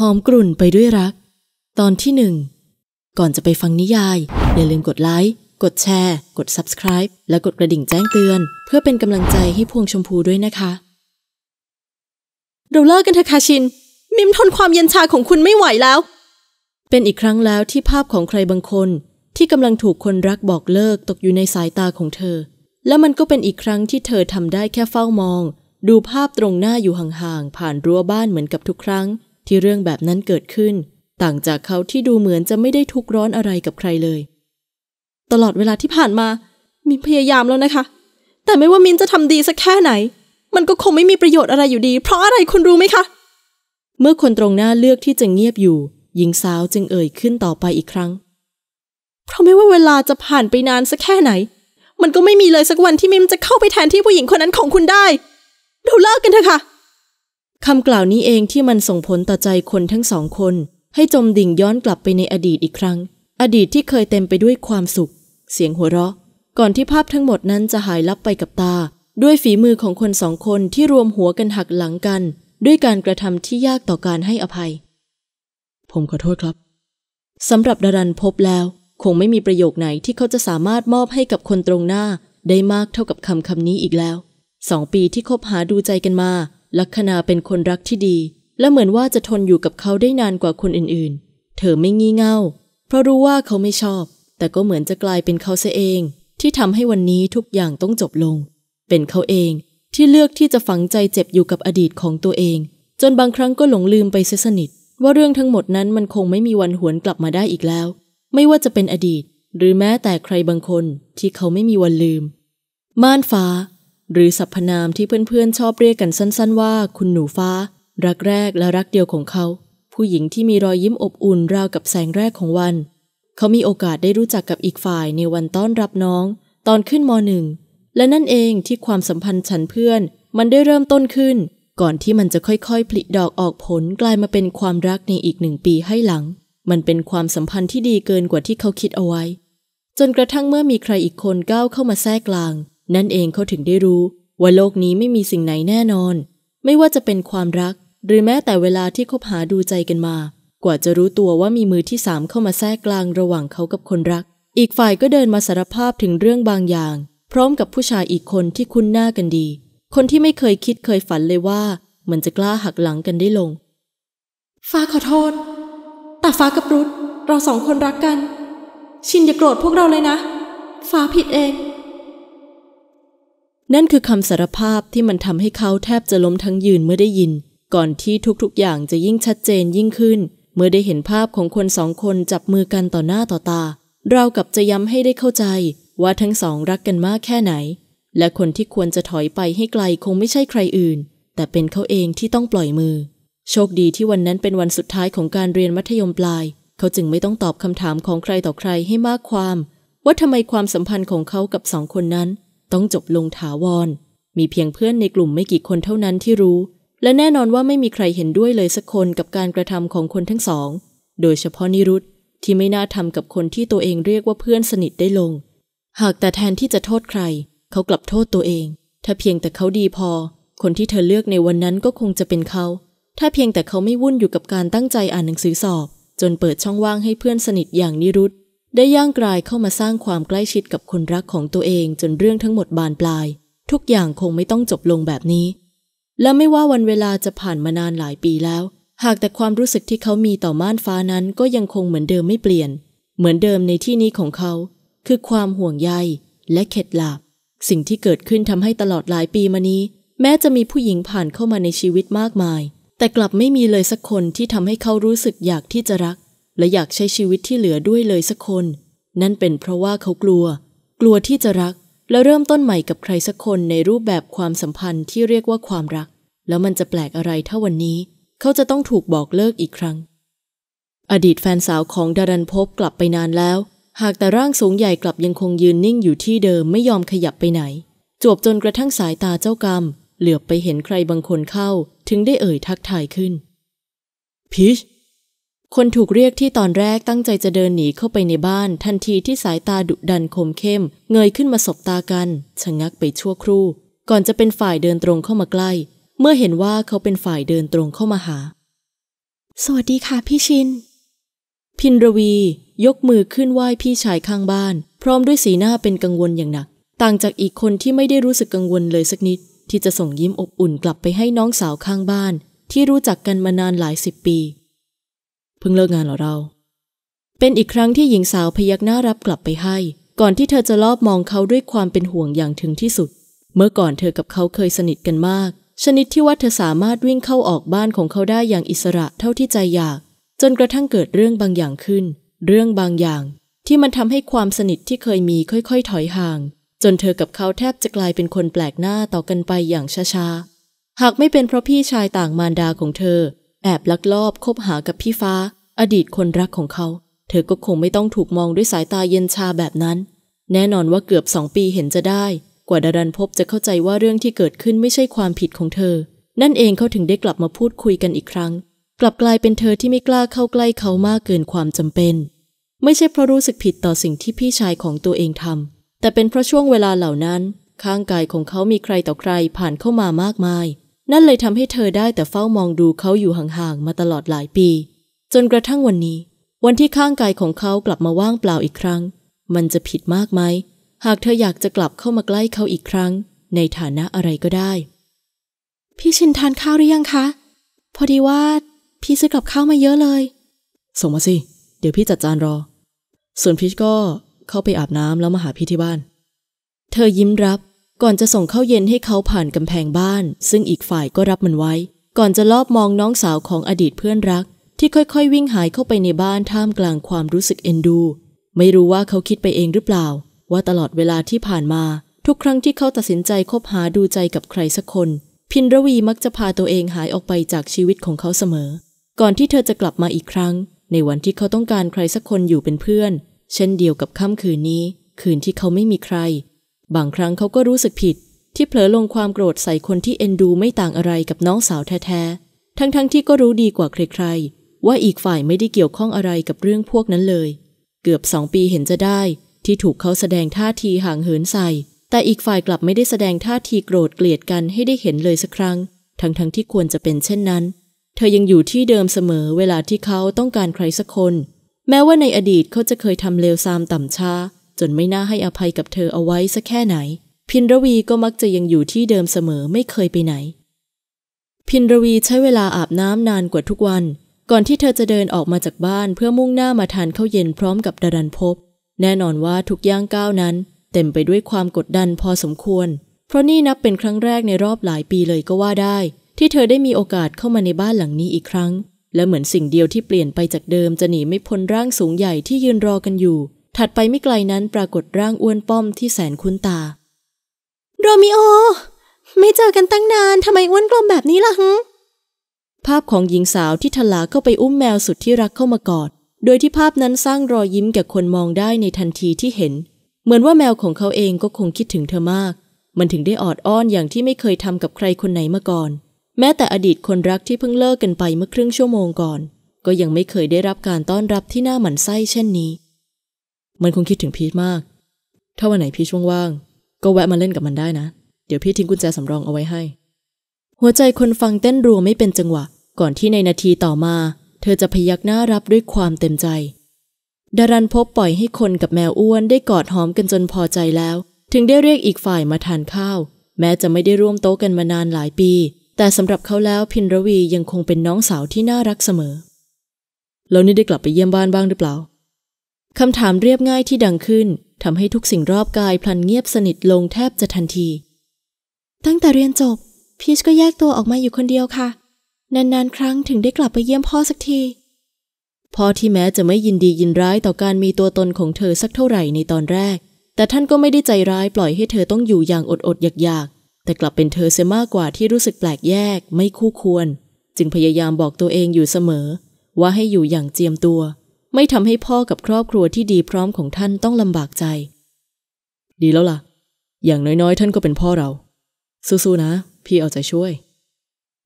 หอมกลุ่นไปด้วยรัก ตอนที่หนึ่งก่อนจะไปฟังนิยาย อย่าลืมกดไลค์ กดแชร์ กด Subscribe และกดกระดิ่งแจ้งเตือน เพื่อเป็นกำลังใจให้พวงชมพูด้วยนะคะเราเลิกกันเถอะคาชิน มิมทนความเย็นชาของคุณไม่ไหวแล้ว เป็นอีกครั้งแล้วที่ภาพของใครบางคนที่กำลังถูกคนรักบอกเลิกตกอยู่ในสายตาของเธอ และมันก็เป็นอีกครั้งที่เธอทำได้แค่เฝ้ามอง ดูภาพตรงหน้าอยู่ห่างๆผ่านรั้วบ้านเหมือนกับทุกครั้งที่เรื่องแบบนั้นเกิดขึ้น ต่างจากเขาที่ดูเหมือนจะไม่ได้ทุกร้อนอะไรกับใครเลย ตลอดเวลาที่ผ่านมา มินพยายามแล้วนะคะ แต่ไม่ว่ามินจะทำดีสักแค่ไหน มันก็คงไม่มีประโยชน์อะไรอยู่ดี เพราะอะไรคุณรู้ไหมคะ เมื่อคนตรงหน้าเลือกที่จะเงียบอยู่ หญิงสาวจึงเอ่ยขึ้นต่อไปอีกครั้ง เพราะไม่ว่าเวลาจะผ่านไปนานสักแค่ไหน มันก็ไม่มีเลยสักวันที่มิมจะเข้าไปแทนที่ผู้หญิงคนนั้นของคุณได้เราเลิกกันเถอะค่ะคำกล่าวนี้เองที่มันส่งผลต่อใจคนทั้งสองคน ให้จมดิ่งย้อนกลับไปในอดีตอีกครั้ง อดีตที่เคยเต็มไปด้วยความสุข เสียงหัวเราะ ก่อนที่ภาพทั้งหมดนั้นจะหายลับไปกับตา ด้วยฝีมือของคนสองคนที่รวมหัวกันหักหลังกัน ด้วยการกระทำที่ยากต่อการให้อภัย ผมขอโทษครับสำหรับดารันพบแล้ว คงไม่มีประโยคไหนที่เขาจะสามารถมอบให้กับคนตรงหน้าได้มากเท่ากับคำคำนี้อีกแล้วสองปีที่คบหาดูใจกันมาลัคนาเป็นคนรักที่ดี และเหมือนว่าจะทนอยู่กับเขาได้นานกว่าคนอื่นๆ เธอไม่งี่เง่าเพราะรู้ว่าเขาไม่ชอบ แต่ก็เหมือนจะกลายเป็นเขาเสียเอง ที่ทำให้วันนี้ทุกอย่างต้องจบลง เป็นเขาเอง ที่เลือกที่จะฝังใจเจ็บอยู่กับอดีตของตัวเอง จนบางครั้งก็หลงลืมไปเสียสนิทว่าเรื่องทั้งหมดนั้นมันคงไม่มีวันหวนกลับมาได้อีกแล้ว ไม่ว่าจะเป็นอดีต หรือแม้แต่ใครบางคนที่เขาไม่มีวันลืมม่านฟ้าหรือสรรพนามที่เพื่อนๆชอบเรียกกันสั้นๆ ว่าคุณหนูฟ้า รักแรกและรักเดียวของเขา ผู้หญิงที่มีรอยยิ้มอบอุ่นราวกับแสงแรกของวัน เขามีโอกาสได้รู้จักกับอีกฝ่ายในวันต้อนรับน้อง ตอนขึ้นมหนึ่งและนั่นเองที่ความสัมพันธ์ฉันเพื่อน มันได้เริ่มต้นขึ้น ก่อนที่มันจะค่อยๆ ผลิดอกออกผลกลายมาเป็นความรักในอีกหนึ่งปีให้หลัง มันเป็นความสัมพันธ์ที่ดีเกินกว่าที่เขาคิดเอาไว้ จนกระทั่งเมื่อมีใครอีกคนก้าวเข้ามาแทรกกลางนั่นเองเขาถึงได้รู้ ว่าโลกนี้ไม่มีสิ่งไหนแน่นอน ไม่ว่าจะเป็นความรัก หรือแม้แต่เวลาที่คบหาดูใจกันมา กว่าจะรู้ตัวว่ามีมือที่สามเข้ามาแทรกกลางระหว่างเขากับคนรัก อีกฝ่ายก็เดินมาสารภาพถึงเรื่องบางอย่าง พร้อมกับผู้ชายอีกคนที่คุ้นหน้ากันดี คนที่ไม่เคยคิดเคยฝันเลยว่า มันจะกล้าหักหลังกันได้ลง ฟ้าขอโทษแต่ฟ้ากับรุดเราสองคนรักกัน ชินอย่าโกรธพวกเราเลยนะฟ้าผิดเองนั่นคือคำสารภาพที่มันทำให้เขาแทบจะล้มทั้งยืนเมื่อได้ยิน ก่อนที่ทุกๆ อย่างจะยิ่งชัดเจนยิ่งขึ้น เมื่อได้เห็นภาพของคนสองคนจับมือกันต่อหน้าต่อตา เรากับจะย้ำให้ได้เข้าใจว่าทั้งสองรักกันมากแค่ไหน และคนที่ควรจะถอยไปให้ไกลคงไม่ใช่ใครอื่น แต่เป็นเขาเองที่ต้องปล่อยมือ โชคดีที่วันนั้นเป็นวันสุดท้ายของการเรียนมัธยมปลาย เขาจึงไม่ต้องตอบคำถามของใครต่อใครให้มากความ ว่าทำไมความสัมพันธ์ของเขากับสองคนนั้นต้องจบลงถาวร มีเพียงเพื่อนในกลุ่มไม่กี่คนเท่านั้นที่รู้ และแน่นอนว่าไม่มีใครเห็นด้วยเลยสักคนกับการกระทำของคนทั้งสอง โดยเฉพาะนิรุตที่ไม่น่าทำกับคนที่ตัวเองเรียกว่าเพื่อนสนิทได้ลง หากแต่แทนที่จะโทษใคร เขากลับโทษตัวเอง ถ้าเพียงแต่เขาดีพอ คนที่เธอเลือกในวันนั้นก็คงจะเป็นเขา ถ้าเพียงแต่เขาไม่วุ่นอยู่กับการตั้งใจอ่านหนังสือสอบ จนเปิดช่องว่างให้เพื่อนสนิทอย่างนิรุตได้ย่างกลายเข้ามาสร้างความใกล้ชิดกับคนรักของตัวเองจนเรื่องทั้งหมดบานปลาย ทุกอย่างคงไม่ต้องจบลงแบบนี้ และไม่ว่าวันเวลาจะผ่านมานานหลายปีแล้ว หากแต่ความรู้สึกที่เขามีต่อม่านฟ้านั้นก็ยังคงเหมือนเดิมไม่เปลี่ยน เหมือนเดิมในที่นี้ของเขา คือความห่วงใยและเข็ดหลาบสิ่งที่เกิดขึ้นทำให้ตลอดหลายปีมานี้ แม้จะมีผู้หญิงผ่านเข้ามาในชีวิตมากมาย แต่กลับไม่มีเลยสักคนที่ทำให้เขารู้สึกอยากที่จะรักและอยากใช้ชีวิตที่เหลือด้วยเลยสักคน นั่นเป็นเพราะว่าเขากลัว กลัวที่จะรัก และเริ่มต้นใหม่กับใครสักคนในรูปแบบความสัมพันธ์ที่เรียกว่าความรัก แล้วมันจะแปลกอะไรถ้าวันนี้ เขาจะต้องถูกบอกเลิกอีกครั้ง อดีตแฟนสาวของดารันพบกลับไปนานแล้ว หากแต่ร่างสูงใหญ่กลับยังคงยืนนิ่งอยู่ที่เดิมไม่ยอมขยับไปไหนจวบจนกระทั่งสายตาเจ้ากรรม เหลือบไปเห็นใครบางคนเข้า ถึงได้เอ่ยทักทายขึ้นพีชคนถูกเรียกที่ตอนแรกตั้งใจจะเดินหนีเข้าไปในบ้าน ทันทีที่สายตาดุดันคมเข้มเงยขึ้นมาสบตากันชะงักไปชั่วครู่ ก่อนจะเป็นฝ่ายเดินตรงเข้ามาใกล้ เมื่อเห็นว่าเขาเป็นฝ่ายเดินตรงเข้ามาหา สวัสดีค่ะพี่ชิน พินรวียกมือขึ้นไหว้พี่ชายข้างบ้าน พร้อมด้วยสีหน้าเป็นกังวลอย่างหนัก ต่างจากอีกคนที่ไม่ได้รู้สึกกังวลเลยสักนิด ที่จะส่งยิ้มอบอุ่นกลับไปให้น้องสาวข้างบ้าน ที่รู้จักกันมานานหลายสิบปีพิ่งเลิกงานเหรอเรา เป็นอีกครั้งที่หญิงสาวพยักหน้ารับกลับไปให้ ก่อนที่เธอจะลอบมองเขาด้วยความเป็นห่วงอย่างถึงที่สุด เมื่อก่อนเธอกับเขาเคยสนิทกันมาก ชนิดที่ว่าเธอสามารถวิ่งเข้าออกบ้านของเขาได้อย่างอิสระเท่าที่ใจอยาก จนกระทั่งเกิดเรื่องบางอย่างขึ้น เรื่องบางอย่างที่มันทำให้ความสนิทที่เคยมีค่อย ๆ ถอยห่าง จนเธอกับเขาแทบจะกลายเป็นคนแปลกหน้าต่อกันไปอย่างช้าๆ หากไม่เป็นเพราะพี่ชายต่างมารดาของเธอแอบ ลัก ลอบคบหากับพี่ฟ้า อดีตคนรักของเขา เธอก็คงไม่ต้องถูกมอง ด้วย สายตาเย็นชาแบบนั้น แน่นอนว่าเกือบสองปีเห็นจะได้ กว่าดารันพบจะเข้าใจว่าเรื่องที่เกิดขึ้นไม่ใช่ความผิดของเธอ นั่นเองเขาถึงได้กลับมาพูดคุยกันอีกครั้ง กลับกลายเป็นเธอที่ไม่กล้าเข้าใกล้เขามากเกินความจำเป็น ไม่ใช่เพราะรู้สึกผิดต่อสิ่งที่พี่ชายของตัวเองทำ แต่เป็นเพราะช่วงเวลาเหล่านั้นข้างกายของเขามีใครต่อใครผ่านเข้ามามากมายนั่นเลยทำให้เธอได้แต่เฝ้ามองดูเขาอยู่ห่างๆมาตลอดหลายปี จนกระทั่งวันนี้ วันที่ข้างกายของเขากลับมาว่างเปล่าอีกครั้ง มันจะผิดมากไหม หากเธออยากจะกลับเข้ามาใกล้เขาอีกครั้ง ในฐานะอะไรก็ได้ พี่ชินทานข้าวหรือยังคะ พอดีว่า พี่ซื้อกับข้าวมาเยอะเลย ส่งมาสิ เดี๋ยวพี่จัดจานรอ ส่วนพีชก็เข้าไปอาบน้ำแล้วมาหาพี่ที่บ้าน เธอยิ้มรับก่อนจะส่งเข้าเย็นให้เขาผ่านกำแพงบ้าน ซึ่งอีกฝ่ายก็รับมันไว้ ก่อนจะลอบมองน้องสาวของอดีตเพื่อนรัก ที่ค่อยๆวิ่งหายเข้าไปในบ้านท่ามกลางความรู้สึกเอ็นดู ไม่รู้ว่าเขาคิดไปเองหรือเปล่า ว่าตลอดเวลาที่ผ่านมา ทุกครั้งที่เขาตัดสินใจคบหาดูใจกับใครสักคน พินรวีมักจะพาตัวเองหายออกไปจากชีวิตของเขาเสมอ ก่อนที่เธอจะกลับมาอีกครั้ง ในวันที่เขาต้องการใครสักคนอยู่เป็นเพื่อน เช่นเดียวกับค่ำคืนนี้คืนที่เขาไม่มีใครบางครั้งเขาก็รู้สึกผิด ที่เผลอลงความโกรธใส่คนที่เอ็นดูไม่ต่างอะไรกับน้องสาวแท้ๆ ทั้งๆทที่ก็รู้ดีกว่าใครๆ ว่าอีกฝ่ายไม่ได้เกี่ยวข้องอะไรกับเรื่องพวกนั้นเลย เกือบสองปีเห็นจะได้ ที่ถูกเขาแสดงท่าทีห่างเหินใส่ แต่อีกฝ่ายกลับไม่ได้แสดงท่าทีโกรธเกลียดกันให้ได้เห็นเลยสักครั้ง ทั้งๆทที่ควรจะเป็นเช่นนั้น เธอยังอยู่ที่เดิมเสมอเวลาที่เขาต้องการใครสักคน แม้ว่าในอดีตเขาจะเคยทำเลวซามต่ำช้าจนไม่น่าให้อภัยกับเธอเอาไว้สักแค่ไหน พินรวีก็มักจะยังอยู่ที่เดิมเสมอไม่เคยไปไหน พินรวีใช้เวลาอาบน้ำนานกว่าทุกวัน ก่อนที่เธอจะเดินออกมาจากบ้าน เพื่อมุ่งหน้ามาทานข้าวเย็นพร้อมกับดารันพบแน่นอนว่าทุกย่างก้าวนั้น เต็มไปด้วยความกดดันพอสมควร เพราะนี่นับเป็นครั้งแรกในรอบหลายปีเลยก็ว่าได้ ที่เธอได้มีโอกาสเข้ามาในบ้านหลังนี้อีกครั้ง และเหมือนสิ่งเดียวที่เปลี่ยนไปจากเดิมจะหนีไม่พ้นร่างสูงใหญ่ที่ยืนรอกันอยู่ถัดไปไม่ไกลนั้นปรากฏร่างอ้วนป้อมที่แสนคุ้นตา โรมิโอ ไม่เจอกันตั้งนาน ทำไมอ้วนกลมแบบนี้ล่ะฮึภาพของหญิงสาวที่ทลาเข้าไปอุ้มแมวสุดที่รักเข้ามากอด โดยที่ภาพนั้นสร้างรอยยิ้มแก่คนมองได้ในทันทีที่เห็น เหมือนว่าแมวของเขาเองก็คงคิดถึงเธอมาก มันถึงได้ออดอ้อนอย่างที่ไม่เคยทำกับใครคนไหนมาก่อน แม้แต่อดีตคนรักที่เพิ่งเลิกกันไปเมื่อครึ่งชั่วโมงก่อน ก็ยังไม่เคยได้รับการต้อนรับที่น่าหมั่นไส้เช่นนี้มันคงคิดถึงพีทมาก ถ้าวันไหนพีชว่างๆ ก็แวะมาเล่นกับมันได้นะ เดี๋ยวพี่ทิ้งกุญแจสำรองเอาไว้ให้ หัวใจคนฟังเต้นรัวไม่เป็นจังหวะ ก่อนที่ในนาทีต่อมา เธอจะพยักหน้ารับด้วยความเต็มใจ ดารันพบปล่อยให้คนกับแมวอ้วนได้กอดหอมกันจนพอใจแล้ว ถึงได้เรียกอีกฝ่ายมาทานข้าว แม้จะไม่ได้ร่วมโต๊ะกันมานานหลายปี แต่สำหรับเขาแล้วพินรวียังคงเป็นน้องสาวที่น่ารักเสมอแล้วนี่ได้กลับไปเยี่ยมบ้านบ้างหรือเปล่าคำถามเรียบง่ายที่ดังขึ้นทำให้ทุกสิ่งรอบกายพลันเงียบสนิทลงแทบจะทันที ตั้งแต่เรียนจบ พีชก็แยกตัวออกมาอยู่คนเดียวค่ะนานๆ ครั้งถึงได้กลับไปเยี่ยมพ่อสักที พ่อที่แม้จะไม่ยินดียินร้ายต่อการมีตัวตนของเธอสักเท่าไหร่ในตอนแรก แต่ท่านก็ไม่ได้ใจร้ายปล่อยให้เธอต้องอยู่อย่างอดๆอยากๆ แต่กลับเป็นเธอเสียมากกว่าที่รู้สึกแปลกแยกไม่คู่ควร จึงพยายามบอกตัวเองอยู่เสมอ ว่าให้อยู่อย่างเจียมตัวไม่ทำให้พ่อกับครอบครัวที่ดีพร้อมของท่านต้องลำบากใจ ดีแล้วล่ะ อย่างน้อยๆ ท่านก็เป็นพ่อเรา สู้ๆนะ พี่เอาใจช่วย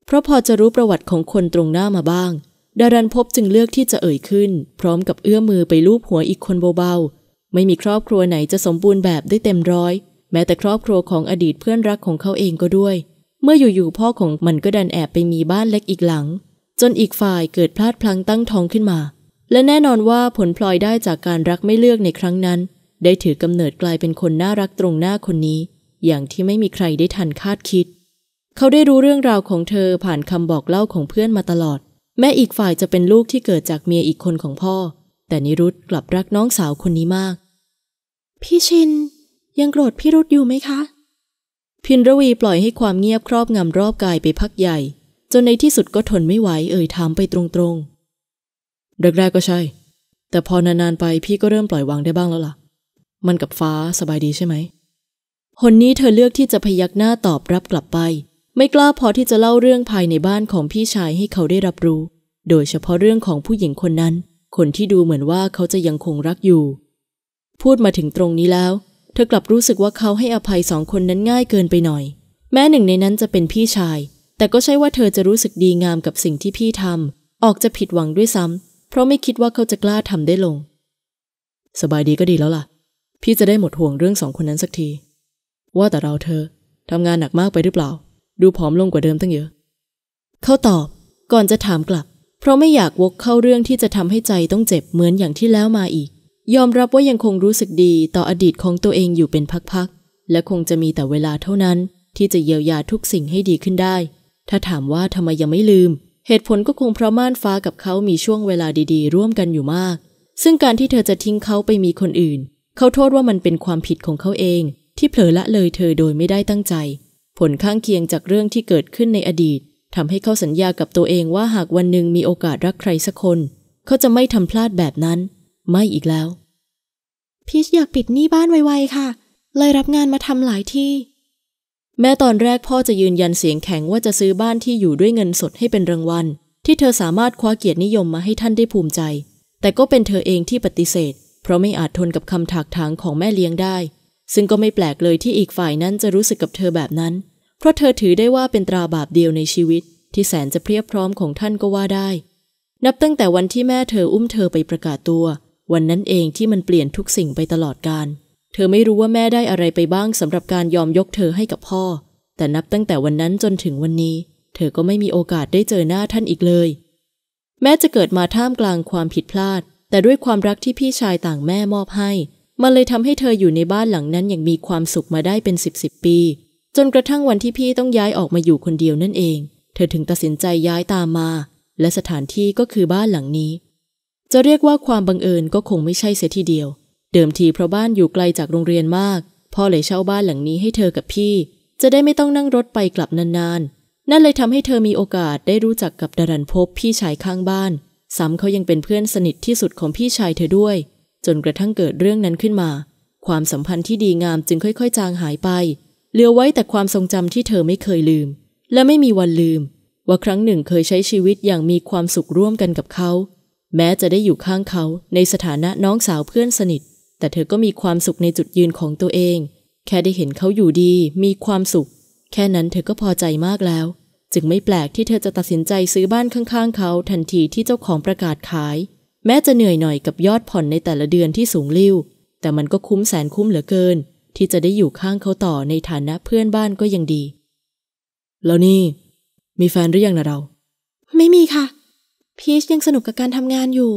เพราะพอจะรู้ประวัติของคนตรงหน้ามาบ้าง ดารันพบจึงเลือกที่จะเอ่ยขึ้น พร้อมกับเอื้อมมือไปลูบหัวอีกคนเบาๆ ไม่มีครอบครัวไหนจะสมบูรณ์แบบได้เต็มร้อย แม้แต่ครอบครัวของอดีตเพื่อนรักของเขาเองก็ด้วย เมื่ออยู่ๆพ่อของมันก็ดันแอบไปมีบ้านเล็กอีกหลัง จนอีกฝ่ายเกิดพลาดพลั้งตั้งท้องขึ้นมาและแน่นอนว่าผลพลอยได้จากการรักไม่เลือกในครั้งนั้น ได้ถือกำเนิดกลายเป็นคนน่ารักตรงหน้าคนนี้ อย่างที่ไม่มีใครได้ทันคาดคิด เขาได้รู้เรื่องราวของเธอผ่านคำบอกเล่าของเพื่อนมาตลอด แม่อีกฝ่ายจะเป็นลูกที่เกิดจากเมียอีกคนของพ่อ แต่นิรุธกลับรักน้องสาวคนนี้มาก พี่ชินยังโกรธพี่รุธอยู่ไหมคะ พินรวีปล่อยให้ความเงียบครอบงำรอบกายไปพักใหญ่ จนในที่สุดก็ทนไม่ไหวเอ่ยถามไปตรงๆแรกๆก็ใช่ แต่พอนานๆไปพี่ก็เริ่มปล่อยวางได้บ้างแล้วล่ะ มันกับฟ้าสบายดีใช่ไหมหนนี้เธอเลือกที่จะพยักหน้าตอบรับกลับไป ไม่กล้าพอที่จะเล่าเรื่องภายในบ้านของพี่ชายให้เขาได้รับรู้ โดยเฉพาะเรื่องของผู้หญิงคนนั้น คนที่ดูเหมือนว่าเขาจะยังคงรักอยู่ พูดมาถึงตรงนี้แล้ว เธอกลับรู้สึกว่าเขาให้อภัยสองคนนั้นง่ายเกินไปหน่อย แม้หนึ่งในนั้นจะเป็นพี่ชาย แต่ก็ใช่ว่าเธอจะรู้สึกดีงามกับสิ่งที่พี่ทำออกจะผิดหวังด้วยซ้ำเพราะไม่คิดว่าเขาจะกล้าทำได้ลง สบายดีก็ดีแล้วล่ะ พี่จะได้หมดห่วงเรื่องสองคนนั้นสักที ว่าแต่เราเธอทำงานหนักมากไปหรือเปล่า ดูผอมลงกว่าเดิมตั้งเยอะ เขาตอบก่อนจะถามกลับ เพราะไม่อยากวกเข้าเรื่องที่จะทำให้ใจต้องเจ็บเหมือนอย่างที่แล้วมาอีก ยอมรับว่ายังคงรู้สึกดีต่ออดีตของตัวเองอยู่เป็นพักๆ และคงจะมีแต่เวลาเท่านั้น ที่จะเยียวยาทุกสิ่งให้ดีขึ้นได้ ถ้าถามว่าทำไมยังไม่ลืมเหตุผลก็คงเพราะม่านฟ้ากับเขามีช่วงเวลาดีๆ ร่วมกันอยู่มาก ซึ่งการที่เธอจะทิ้งเขาไปมีคนอื่น เขาโทษว่ามันเป็นความผิดของเขาเอง ที่เผลอละเลยเธอโดยไม่ได้ตั้งใจ ผลข้างเคียงจากเรื่องที่เกิดขึ้นในอดีตทำให้เขาสัญญากับตัวเองว่าหากวันหนึ่งมีโอกาสรักใครสักคน เขาจะไม่ทำพลาดแบบนั้น ไม่อีกแล้ว พีชอยากปิดหนี้บ้านไวๆค่ะ เลยรับงานมาทำหลายที่แม้ตอนแรกพ่อจะยืนยันเสียงแข็งว่าจะซื้อบ้านที่อยู่ด้วยเงินสดให้เป็นรางวัล ที่เธอสามารถคว้าเกียรตินิยมมาให้ท่านได้ภูมิใจ แต่ก็เป็นเธอเองที่ปฏิเสธ เพราะไม่อาจทนกับคำถากถางของแม่เลี้ยงได้ ซึ่งก็ไม่แปลกเลยที่อีกฝ่ายนั้นจะรู้สึกกับเธอแบบนั้น เพราะเธอถือได้ว่าเป็นตราบาปเดียวในชีวิตที่แสนจะเพียบพร้อมของท่านก็ว่าได้ นับตั้งแต่วันที่แม่เธออุ้มเธอไปประกาศตัว วันนั้นเองที่มันเปลี่ยนทุกสิ่งไปตลอดกาลเธอไม่รู้ว่าแม่ได้อะไรไปบ้างสำหรับการยอมยกเธอให้กับพ่อ แต่นับตั้งแต่วันนั้นจนถึงวันนี้ เธอก็ไม่มีโอกาสได้เจอหน้าท่านอีกเลย แม้จะเกิดมาท่ามกลางความผิดพลาด แต่ด้วยความรักที่พี่ชายต่างแม่มอบให้ มันเลยทำให้เธออยู่ในบ้านหลังนั้น อย่างมีความสุขมาได้เป็นสิบสิบปี จนกระทั่งวันที่พี่ต้องย้ายออกมาอยู่คนเดียวนั่นเอง เธอถึงตัดสินใจย้ายตามมา และสถานที่ก็คือบ้านหลังนี้ จะเรียกว่าความบังเอิญก็คงไม่ใช่เสียทีเดียวเดิมทีเพราะบ้านอยู่ไกลจากโรงเรียนมาก พ่อเลยเช่าบ้านหลังนี้ให้เธอกับพี่ จะได้ไม่ต้องนั่งรถไปกลับนานๆ นั่นเลยทำให้เธอมีโอกาสได้รู้จักกับดารันพบพี่ชายข้างบ้าน ซ้ำเขายังเป็นเพื่อนสนิทที่สุดของพี่ชายเธอด้วย จนกระทั่งเกิดเรื่องนั้นขึ้นมา ความสัมพันธ์ที่ดีงามจึงค่อยๆ จางหายไป เหลือไว้แต่ความทรงจำที่เธอไม่เคยลืม และไม่มีวันลืม ว่าครั้งหนึ่งเคยใช้ชีวิตอย่างมีความสุขร่วมกันกับเขา แม้จะได้อยู่ข้างเขาในสถานะน้องสาวเพื่อนสนิทแต่เธอก็มีความสุขในจุดยืนของตัวเอง แค่ได้เห็นเขาอยู่ดี มีความสุข แค่นั้นเธอก็พอใจมากแล้ว จึงไม่แปลกที่เธอจะตัดสินใจซื้อบ้านข้างๆ เขา ทันทีที่เจ้าของประกาศขาย แม้จะเหนื่อยหน่อยกับยอดผ่อนในแต่ละเดือนที่สูงลิ่วแต่มันก็คุ้มแสนคุ้มเหลือเกิน ที่จะได้อยู่ข้างเขาต่อในฐานะเพื่อนบ้านก็ยังดีแล้วนี่ มีแฟนหรือยังนะเรา ไม่มีค่ะ พีชยังสนุกกับการทำงานอยู่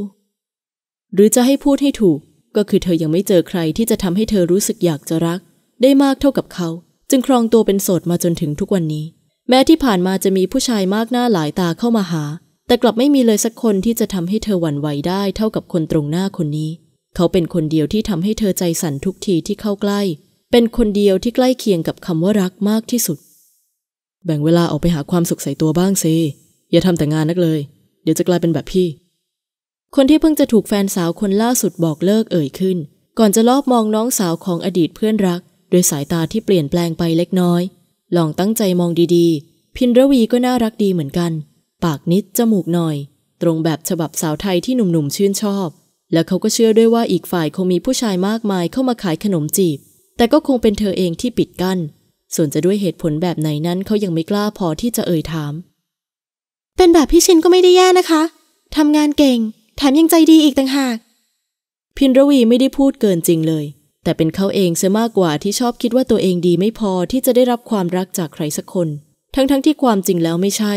หรือจะให้พูดให้ถูกก็คือเธอยังไม่เจอใครที่จะทำให้เธอรู้สึกอยากจะรัก ได้มากเท่ากับเขา จึงครองตัวเป็นโสดมาจนถึงทุกวันนี้ แม้ที่ผ่านมาจะมีผู้ชายมากหน้าหลายตาเข้ามาหา แต่กลับไม่มีเลยสักคนที่จะทำให้เธอหวั่นไหวได้ เท่ากับคนตรงหน้าคนนี้ เขาเป็นคนเดียวที่ทำให้เธอใจสั่นทุกทีที่เข้าใกล้ เป็นคนเดียวที่ใกล้เคียงกับคำว่ารักมากที่สุด แบ่งเวลาออกไปหาความสุขใส่ตัวบ้างซิอย่าทำแต่งานนักเลย เดี๋ยวจะกลายเป็นแบบพี่คนที่เพิ่งจะถูกแฟนสาวคนล่าสุดบอกเลิกเอ่ยขึ้น ก่อนจะลอบมองน้องสาวของอดีตเพื่อนรัก โดยสายตาที่เปลี่ยนแปลงไปเล็กน้อย ลองตั้งใจมองดีๆ พินระวีก็น่ารักดีเหมือนกัน ปากนิดจมูกหน่อย ตรงแบบฉบับสาวไทยที่หนุ่มๆชื่นชอบ และเขาก็เชื่อด้วยว่าอีกฝ่ายคงมีผู้ชายมากมายเข้ามาขายขนมจีบ แต่ก็คงเป็นเธอเองที่ปิดกัน้น ส่วนจะด้วยเหตุผลแบบไหนนั้นเขายังไม่กล้าพอที่จะเอ่ยถาม เป็นแบบพี่ชินก็ไม่ได้แย่นะคะ ทำงานเก่งแถมยังใจดีอีกต่างหาก พินรวีไม่ได้พูดเกินจริงเลย แต่เป็นเขาเองเสียมากกว่าที่ชอบคิดว่าตัวเองดีไม่พอที่จะได้รับความรักจากใครสักคน ทั้งๆทที่ความจริงแล้วไม่ใช่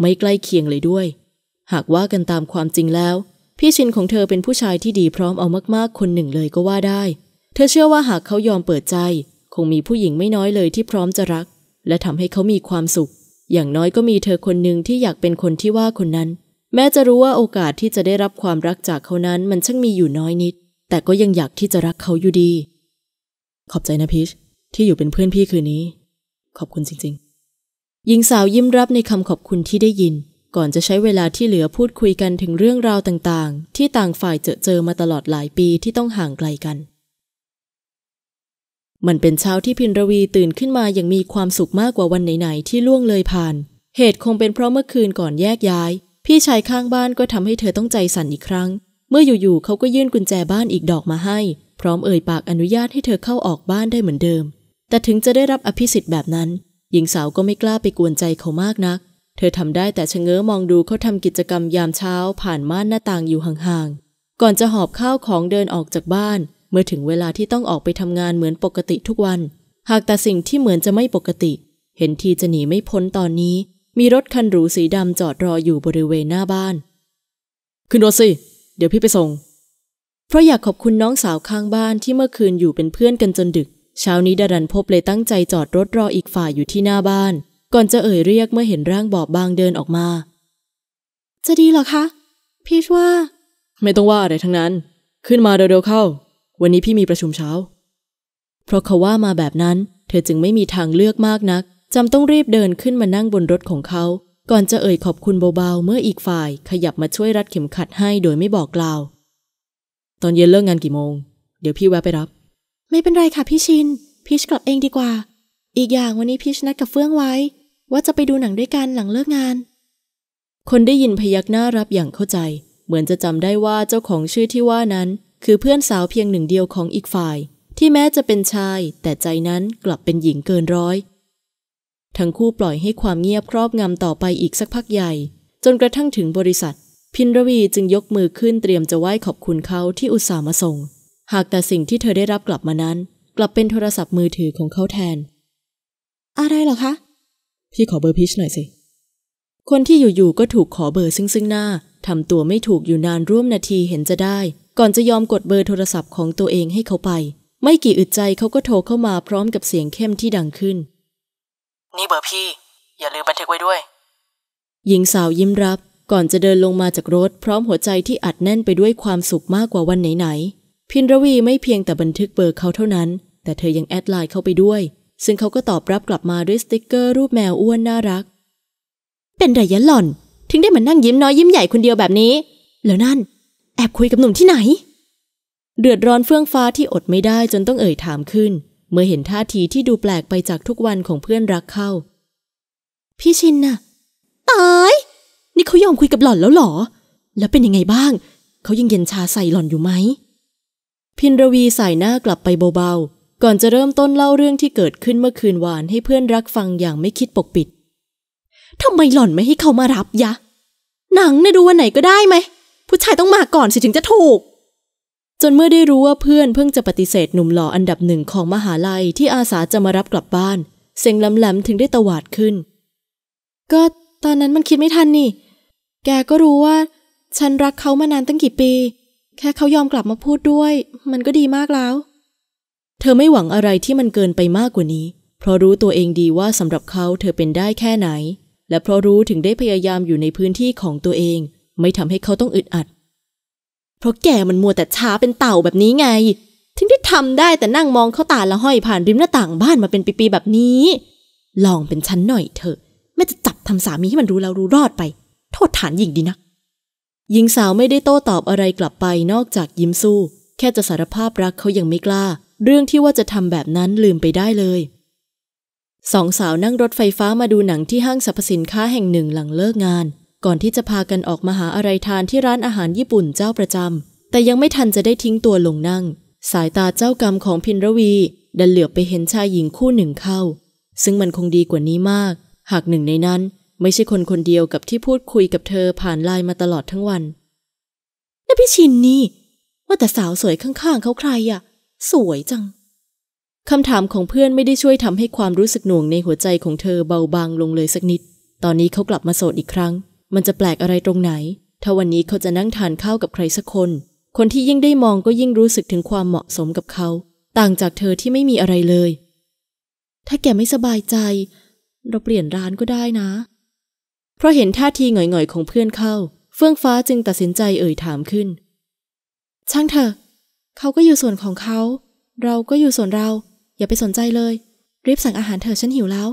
ไม่ใกล้เคียงเลยด้วย หากว่ากันตามความจริงแล้ว พี่ชินของเธอเป็นผู้ชายที่ดีพร้อมเอามากๆคนหนึ่งเลยก็ว่าได้ เธอเชื่อว่าหากเขายอมเปิดใจ คงมีผู้หญิงไม่น้อยเลยที่พร้อมจะรัก และทำให้เขามีความสุข อย่างน้อยก็มีเธอคนหนึ่งที่อยากเป็นคนที่ว่าคนนั้นแม้จะรู้ว่าโอกาสที่จะได้รับความรักจากเขานั้น มันช่างมีอยู่น้อยนิด แต่ก็ยังอยากที่จะรักเขาอยู่ดี ขอบใจนะพีชที่อยู่เป็นเพื่อนพี่คืนนี้ ขอบคุณจริงๆ หญิงสาวยิ้มรับในคำขอบคุณที่ได้ยิน ก่อนจะใช้เวลาที่เหลือพูดคุยกันถึงเรื่องราวต่าง ๆ ที่ต่างฝ่ายเจอเจอมาตลอดหลายปีที่ต้องห่างไกลกัน มันเป็นเช้าที่พินรวีตื่นขึ้นมาอย่างมีความสุขมากกว่าวันไหน ๆ ที่ล่วงเลยผ่าน เหตุคงเป็นเพราะเมื่อคืนก่อนแยกย้ายพี่ชายข้างบ้านก็ทำให้เธอต้องใจสั่นอีกครั้ง เมื่ออยู่ๆ เขาก็ยื่นกุญแจบ้านอีกดอกมาให้ พร้อมเอ่ยปากอนุญาตให้เธอเข้าออกบ้านได้เหมือนเดิม แต่ถึงจะได้รับอภิสิทธิ์แบบนั้น หญิงสาวก็ไม่กล้าไปกวนใจเขามากนัก เธอทำได้แต่ชะเง้อมองดูเขาทำกิจกรรมยามเช้า ผ่านม่านหน้าต่างอยู่ห่างๆ ก่อนจะหอบข้าวของเดินออกจากบ้าน เมื่อถึงเวลาที่ต้องออกไปทำงานเหมือนปกติทุกวัน หากแต่สิ่งที่เหมือนจะไม่ปกติ เห็นทีจะหนีไม่พ้นตอนนี้มีรถคันหรูสีดำจอดรออยู่บริเวณหน้าบ้าน ขึ้นรถสิ เดี๋ยวพี่ไปส่ง เพราะอยากขอบคุณน้องสาวข้างบ้านที่เมื่อคืนอยู่เป็นเพื่อนกันจนดึก เช้านี้ดารันพบเลยตั้งใจจอดรถรออีกฝ่ายอยู่ที่หน้าบ้าน ก่อนจะเอ่ยเรียกเมื่อเห็นร่างบอบบางเดินออกมา จะดีหรอคะ พี่ว่า ไม่ต้องว่าอะไรทั้งนั้น ขึ้นมาเร็วๆเข้า วันนี้พี่มีประชุมเช้า เพราะเขาว่ามาแบบนั้น เธอจึงไม่มีทางเลือกมากนักจำต้องรีบเดินขึ้นมานั่งบนรถของเขา ก่อนจะเอ่ยขอบคุณเบาๆ เมื่ออีกฝ่ายขยับมาช่วยรัดเข็มขัดให้โดยไม่บอกกล่าว ตอนเย็นเลิกงานกี่โมง เดี๋ยวพี่แวะไปรับ ไม่เป็นไรค่ะพี่ชิน พีชกลับเองดีกว่า อีกอย่างวันนี้พีชนัดกับเฟื่องไว้ ว่าจะไปดูหนังด้วยกันหลังเลิกงาน คนได้ยินพยักหน้ารับอย่างเข้าใจ เหมือนจะจำได้ว่าเจ้าของชื่อที่ว่านั้นคือเพื่อนสาวเพียงหนึ่งเดียวของอีกฝ่าย ที่แม้จะเป็นชายแต่ใจนั้นกลับเป็นหญิงเกินร้อยทั้งคู่ปล่อยให้ความเงียบครอบงำต่อไปอีกสักพักใหญ่ จนกระทั่งถึงบริษัท พินรวีจึงยกมือขึ้นเตรียมจะไหว้ขอบคุณเขาที่อุตส่าห์มาส่ง หากแต่สิ่งที่เธอได้รับกลับมานั้น กลับเป็นโทรศัพท์มือถือของเขาแทน อะไรเหรอคะ พี่ขอเบอร์พีชหน่อยสิ คนที่อยู่ๆก็ถูกขอเบอร์ซึ่งซึ่งหน้าทำตัวไม่ถูกอยู่นานร่วมนาทีเห็นจะได้ ก่อนจะยอมกดเบอร์โทรศัพท์ของตัวเองให้เขาไป ไม่กี่อึดใจเขาก็โทรเข้ามาพร้อมกับเสียงเข้มที่ดังขึ้นนี่เบอร์พี่ อย่าลืมบันทึกไว้ด้วย หญิงสาวยิ้มรับ ก่อนจะเดินลงมาจากรถ พร้อมหัวใจที่อัดแน่นไปด้วยความสุขมากกว่าวันไหนๆ พินรวีไม่เพียงแต่บันทึกเบอร์เขาเท่านั้น แต่เธอยังแอดไลน์เขาไปด้วย ซึ่งเขาก็ตอบรับกลับมาด้วยสติกเกอร์รูปแมวอ้วนน่ารัก เป็นไรยะหล่อน ถึงได้มานั่งยิ้มน้อยยิ้มใหญ่คนเดียวแบบนี้ แล้วนั่น แอบคุยกับหนุ่มที่ไหนเดือดร้อนเฟื่องฟ้าที่อดไม่ได้จนต้องเอ่ยถามขึ้นเมื่อเห็นท่าทีที่ดูแปลกไปจากทุกวันของเพื่อนรักเข้า พี่ชินนะ่ะตาย นี่เขายอมคุยกับหล่อนแล้วหรอ แล้วเป็นยังไงบ้าง เขายังเย็นชาใส่หล่อนอยู่ไหม พินรวีสายหน้ากลับไปเบาๆ ก่อนจะเริ่มต้นเล่าเรื่องที่เกิดขึ้นเมื่อคืนวานให้เพื่อนรักฟังอย่างไม่คิดปกปิด ทำไมหล่อนไม่ให้เขามารับยะ หนังนะดูวันไหนก็ได้ไหม ผู้ชายต้องมาก่อนสิถึงจะถูกจนเมื่อได้รู้ว่าเพื่อนเพิ่งจะปฏิเสธหนุ่มหล่ออันดับหนึ่งของมหาลัยที่อาสาจะมารับกลับบ้าน เสียงแหลมๆถึงได้ตวาดขึ้น ก็ตอนนั้นมันคิดไม่ทันนี่ แกก็รู้ว่าฉันรักเขามานานตั้งกี่ปี แค่เขายอมกลับมาพูดด้วย มันก็ดีมากแล้ว เธอไม่หวังอะไรที่มันเกินไปมากกว่านี้ เพราะรู้ตัวเองดีว่าสำหรับเขาเธอเป็นได้แค่ไหน และเพราะรู้ถึงได้พยายามอยู่ในพื้นที่ของตัวเอง ไม่ทำให้เขาต้องอึดอัดเพราะแกมันมัวแต่ช้าเป็นเต่าแบบนี้ไงถึงได้ทำได้แต่นั่งมองเข้าตาละห้อยผ่านริมหน้าต่างบ้านมาเป็นปีๆแบบนี้ ลองเป็นฉันหน่อยเถอะแม่จะจับทำสามีให้มันรู้แล้วรู้รอดไป โทษฐานหญิงดีนะหญิงสาวไม่ได้โต้ตอบอะไรกลับไปนอกจากยิ้มสู้ แค่จะสารภาพรักเขายังไม่กล้า เรื่องที่ว่าจะทำแบบนั้นลืมไปได้เลย สองสาวนั่งรถไฟฟ้ามาดูหนังที่ห้างสรรพสินค้าแห่งหนึ่งหลังเลิกงานก่อนที่จะพากันออกมาหาอะไรทานที่ร้านอาหารญี่ปุ่นเจ้าประจำแต่ยังไม่ทันจะได้ทิ้งตัวลงนั่ง สายตาเจ้ากรรมของพินรวี ดันเหลือบไปเห็นชายหญิงคู่หนึ่งเข้า ซึ่งมันคงดีกว่านี้มาก หากหนึ่งในนั้น ไม่ใช่คนคนเดียวกับที่พูดคุยกับเธอผ่านไลน์มาตลอดทั้งวันนพิชินนี่ ว่าแต่สาวสวยข้างๆเขาใครอะสวยจัง คำถามของเพื่อนไม่ได้ช่วยทำให้ความรู้สึกหน่วงในหัวใจของเธอเบาบางลงเลยสักนิด ตอนนี้เขากลับมาโสดอีกครั้งมันจะแปลกอะไรตรงไหน ถ้าวันนี้เขาจะนั่งทานข้าวกับใครสักคน คนที่ยิ่งได้มองก็ยิ่งรู้สึกถึงความเหมาะสมกับเขา ต่างจากเธอที่ไม่มีอะไรเลย ถ้าแกไม่สบายใจ เราเปลี่ยนร้านก็ได้นะ เพราะเห็นท่าทีหง่อยๆ ของเพื่อนเข้า เฟื่องฟ้าจึงตัดสินใจเอ่ยถามขึ้น ช่างเถอะ เขาก็อยู่ส่วนของเขา เราก็อยู่ส่วนเรา อย่าไปสนใจเลย รีบสั่งอาหารเถอะฉันหิวแล้ว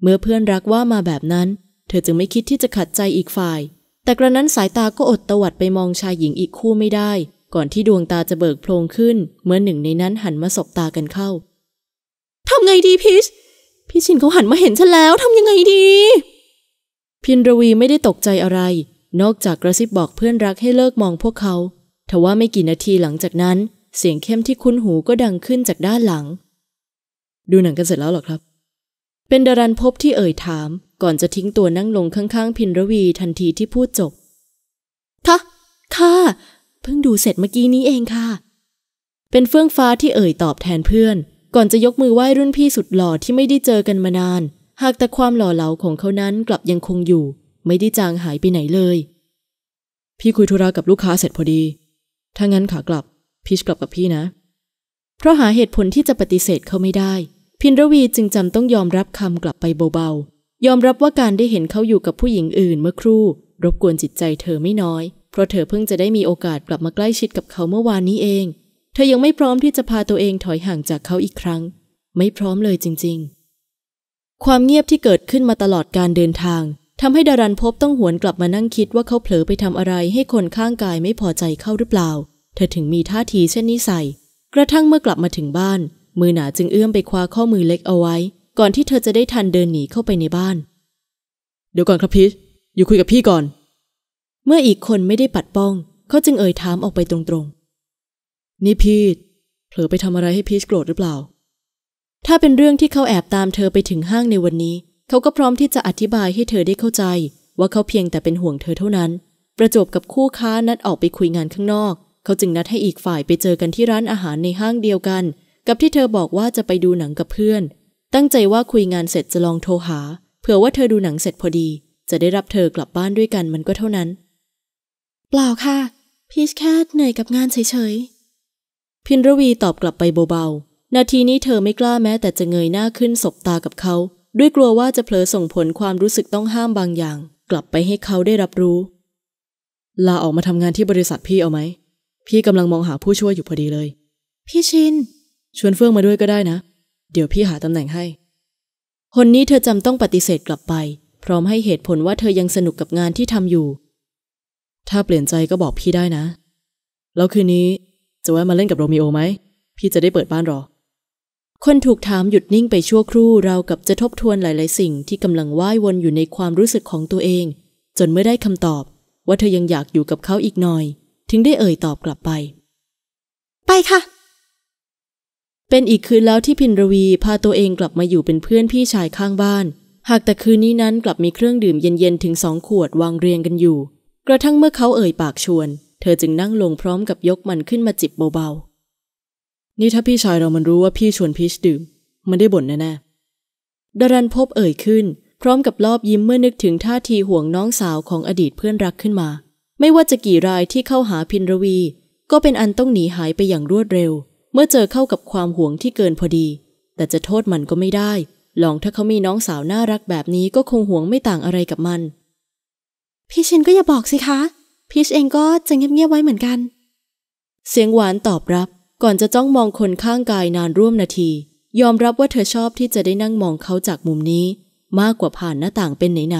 เมื่อเพื่อนรักว่ามาแบบนั้นเธอจึงไม่คิดที่จะขัดใจอีกฝ่าย แต่กระนั้นสายตาก็อดตวัดไปมองชายหญิงอีกคู่ไม่ได้ ก่อนที่ดวงตาจะเบิกโพลงขึ้น เมื่อหนึ่งในนั้นหันมาสบตากันเข้า ทำไงดีพิชพี่ชินเขาหันมาเห็นฉันแล้วทำยังไงดี พินรวีไม่ได้ตกใจอะไร นอกจากกระซิบบอกเพื่อนรักให้เลิกมองพวกเขาทว่าไม่กี่นาทีหลังจากนั้น เสียงเข้มที่คุ้นหูก็ดังขึ้นจากด้านหลัง ดูหนังกันเสร็จแล้วหรอครับ เป็นดารันพบที่เอ่ยถามก่อนจะทิ้งตัวนั่งลงข้างๆ พินรวีทันทีที่พูดจบค่ะค่ะ เพิ่งดูเสร็จเมื่อกี้นี้เองค่ะ เป็นเฟื่องฟ้าที่เอ่ยตอบแทนเพื่อน ก่อนจะยกมือไหว้รุ่นพี่สุดหล่อที่ไม่ได้เจอกันมานาน หากแต่ความหล่อเหลาของเขานั้นกลับยังคงอยู่ ไม่ได้จางหายไปไหนเลย พี่คุยธุระกับลูกค้าเสร็จพอดี ถ้างั้นขากลับ พีชกลับกับพี่นะ เพราะหาเหตุผลที่จะปฏิเสธเขาไม่ได้ พินรวีจึงจำต้องยอมรับคำกลับไปเบาๆยอมรับว่าการได้เห็นเขาอยู่กับผู้หญิงอื่นเมื่อครู่ รบกวนจิตใจเธอไม่น้อยเพราะเธอเพิ่งจะได้มีโอกาสกลับมาใกล้ชิดกับเขาเมื่อวานนี้เอง เธอยังไม่พร้อมที่จะพาตัวเองถอยห่างจากเขาอีกครั้ง ไม่พร้อมเลยจริง ๆ ความเงียบที่เกิดขึ้นมาตลอดการเดินทางทำให้ดารันพบต้องหวนกลับมานั่งคิดว่าเขาเผลอไปทำอะไรให้คนข้างกายไม่พอใจเข้าหรือเปล่าเธอถึงมีท่าทีเช่นนี้ใส่ กระทั่งเมื่อกลับมาถึงบ้าน มือหนาจึงเอื้อมไปคว้าข้อมือเล็กเอาไว้ก่อนที่เธอจะได้ทันเดินหนีเข้าไปในบ้าน เดี๋ยวก่อนครับพีชอยู่คุยกับพี่ก่อน เมื่ออีกคนไม่ได้ปัดป้อง เขาจึงเอ่ยถามออกไปตรงๆ นี่พีชเผลอไปทำอะไรให้พีชโกรธหรือเปล่า ถ้าเป็นเรื่องที่เขาแอบตามเธอไปถึงห้างในวันนี้ เขาก็พร้อมที่จะอธิบายให้เธอได้เข้าใจ ว่าเขาเพียงแต่เป็นห่วงเธอเท่านั้น ประจบกับคู่ค้านัดออกไปคุยงานข้างนอก เขาจึงนัดให้อีกฝ่ายไปเจอกันที่ร้านอาหารในห้างเดียวกัน กับที่เธอบอกว่าจะไปดูหนังกับเพื่อนตั้งใจว่าคุยงานเสร็จจะลองโทรหาเผื่อว่าเธอดูหนังเสร็จพอดี จะได้รับเธอกลับบ้านด้วยกันมันก็เท่านั้นเปล่าค่ะ พีชแค่เหนื่อยกับงานเฉยๆพินรวีตอบกลับไปเบาๆนาทีนี้เธอไม่กล้าแม้แต่จะเงยหน้าขึ้นสบตากับเขา ด้วยกลัวว่าจะเผลอส่งผลความรู้สึกต้องห้ามบางอย่าง กลับไปให้เขาได้รับรู้ลาออกมาทำงานที่บริษัทพี่เอาไหม พี่กำลังมองหาผู้ช่วยอยู่พอดีเลย พี่ชินชวนเฟื่องมาด้วยก็ได้นะเดี๋ยวพี่หาตำแหน่งให้ คนนี้เธอจำต้องปฏิเสธกลับไป พร้อมให้เหตุผลว่าเธอยังสนุกกับงานที่ทำอยู่ ถ้าเปลี่ยนใจก็บอกพี่ได้นะ แล้วคืนนี้จะแวะมาเล่นกับโรมิโอไหม พี่จะได้เปิดบ้านรอ คนถูกถามหยุดนิ่งไปชั่วครู่ เรากับจะทบทวนหลาย ๆ สิ่งที่กำลังว่ายวนอยู่ในความรู้สึกของตัวเอง จนเมื่อได้คำตอบ ว่าเธอยังอยากอยู่กับเขาอีกหน่อย ถึงได้เอ่ยตอบกลับไป ไปค่ะเป็นอีกคืนแล้วที่พินรวีพาตัวเองกลับมาอยู่เป็นเพื่อนพี่ชายข้างบ้าน หากแต่คืนนี้นั้นกลับมีเครื่องดื่มเย็นๆ ถึงสองขวดวางเรียงกันอยู่ กระทั่งเมื่อเขาเอ่ยปากชวน เธอจึงนั่งลงพร้อมกับยกมันขึ้นมาจิบเบาๆ นี่ถ้าพี่ชายเรามันรู้ว่าพี่ชวนพีชดื่มมันได้บ่นแน่ๆดารันพบเอ่ยขึ้นพร้อมกับลอบยิ้มเมื่อนึกถึงท่าทีห่วงน้องสาวของอดีตเพื่อนรักขึ้นมา ไม่ว่าจะกี่รายที่เข้าหาพินรวี ก็เป็นอันต้องหนีหายไปอย่างรวดเร็วมื่อเจอเข้ากับความห่วงที่เกินพอดี แต่จะโทษมันก็ไม่ได้ ลองถ้าเขามีน้องสาวน่ารักแบบนี้ก็คงห่วงไม่ต่างอะไรกับมัน พี่ชินก็อย่าบอกสิคะ พีชเองก็จะเงียบๆไว้เหมือนกัน เสียงหวานตอบรับ ก่อนจะจ้องมองคนข้างกายนานร่วมนาที ยอมรับว่าเธอชอบที่จะได้นั่งมองเขาจากมุมนี้ มากกว่าผ่านหน้าต่างเป็นไหน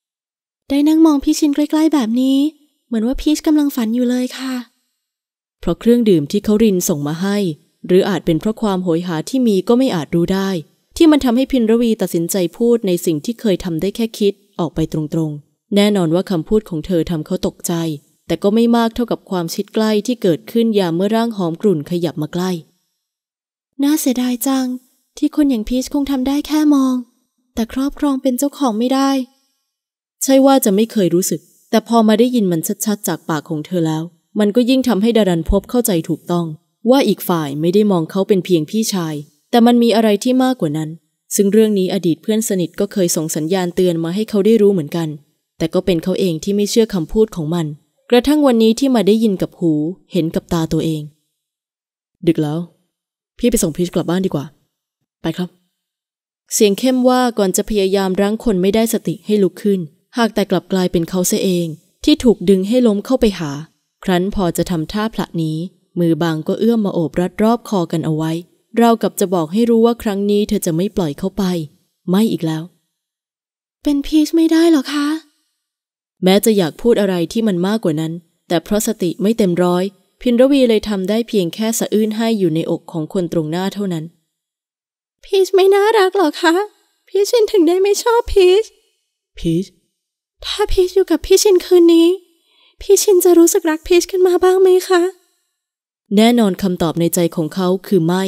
ๆ ได้นั่งมองพี่ชินใกล้ๆแบบนี้ เหมือนว่าพีชกำลังฝันอยู่เลยค่ะเพราะเครื่องดื่มที่เขารินส่งมาให้ หรืออาจเป็นเพราะความโหยหาที่มีก็ไม่อาจรู้ได้ ที่มันทำให้พินรวีตัดสินใจพูดในสิ่งที่เคยทำได้แค่คิดออกไปตรงๆ แน่นอนว่าคำพูดของเธอทำเขาตกใจ แต่ก็ไม่มากเท่ากับความชิดใกล้ที่เกิดขึ้นยามเมื่อร่างหอมกลุ่นขยับมาใกล้ น่าเสียดายจัง ที่คนอย่างพีชคงทำได้แค่มอง แต่ครอบครองเป็นเจ้าของไม่ได้ ใช่ว่าจะไม่เคยรู้สึก แต่พอมาได้ยินมันชัดๆจากปากของเธอแล้วมันก็ยิ่งทำให้ดารันพบเข้าใจถูกต้อง ว่าอีกฝ่ายไม่ได้มองเขาเป็นเพียงพี่ชาย แต่มันมีอะไรที่มากกว่านั้น ซึ่งเรื่องนี้อดีตเพื่อนสนิทก็เคยส่งสัญญาณเตือนมาให้เขาได้รู้เหมือนกัน แต่ก็เป็นเขาเองที่ไม่เชื่อคำพูดของมัน กระทั่งวันนี้ที่มาได้ยินกับหู เห็นกับตาตัวเอง ดึกแล้ว พี่ไปส่งพีชกลับบ้านดีกว่า ไปครับ เสียงเข้มว่าก่อนจะพยายามรั้งคนไม่ได้สติให้ลุกขึ้น หากแต่กลับกลายเป็นเขาเสียเอง ที่ถูกดึงให้ล้มเข้าไปหาครั้นพอจะทำท่าพละนี้ มือบางก็เอื้อมมาโอบรัดรอบคอกันเอาไว้ เรากับจะบอกให้รู้ว่าครั้งนี้เธอจะไม่ปล่อยเขาไป ไม่อีกแล้ว เป็นพีชไม่ได้หรอคะ แม้จะอยากพูดอะไรที่มันมากกว่านั้น แต่เพราะสติไม่เต็มร้อยพินรวีเลยทำได้เพียงแค่สะอื้นให้อยู่ในอกของคนตรงหน้าเท่านั้น พีชไม่น่ารักหรอคะ พีชชินถึงได้ไม่ชอบพีชพีชถ้าพีชอยู่กับพีชินคืนนี้พี่ชินจะรู้สึกรักพีชขึ้นมาบ้างไหมคะ แน่นอนคำตอบในใจของเขาคือไม่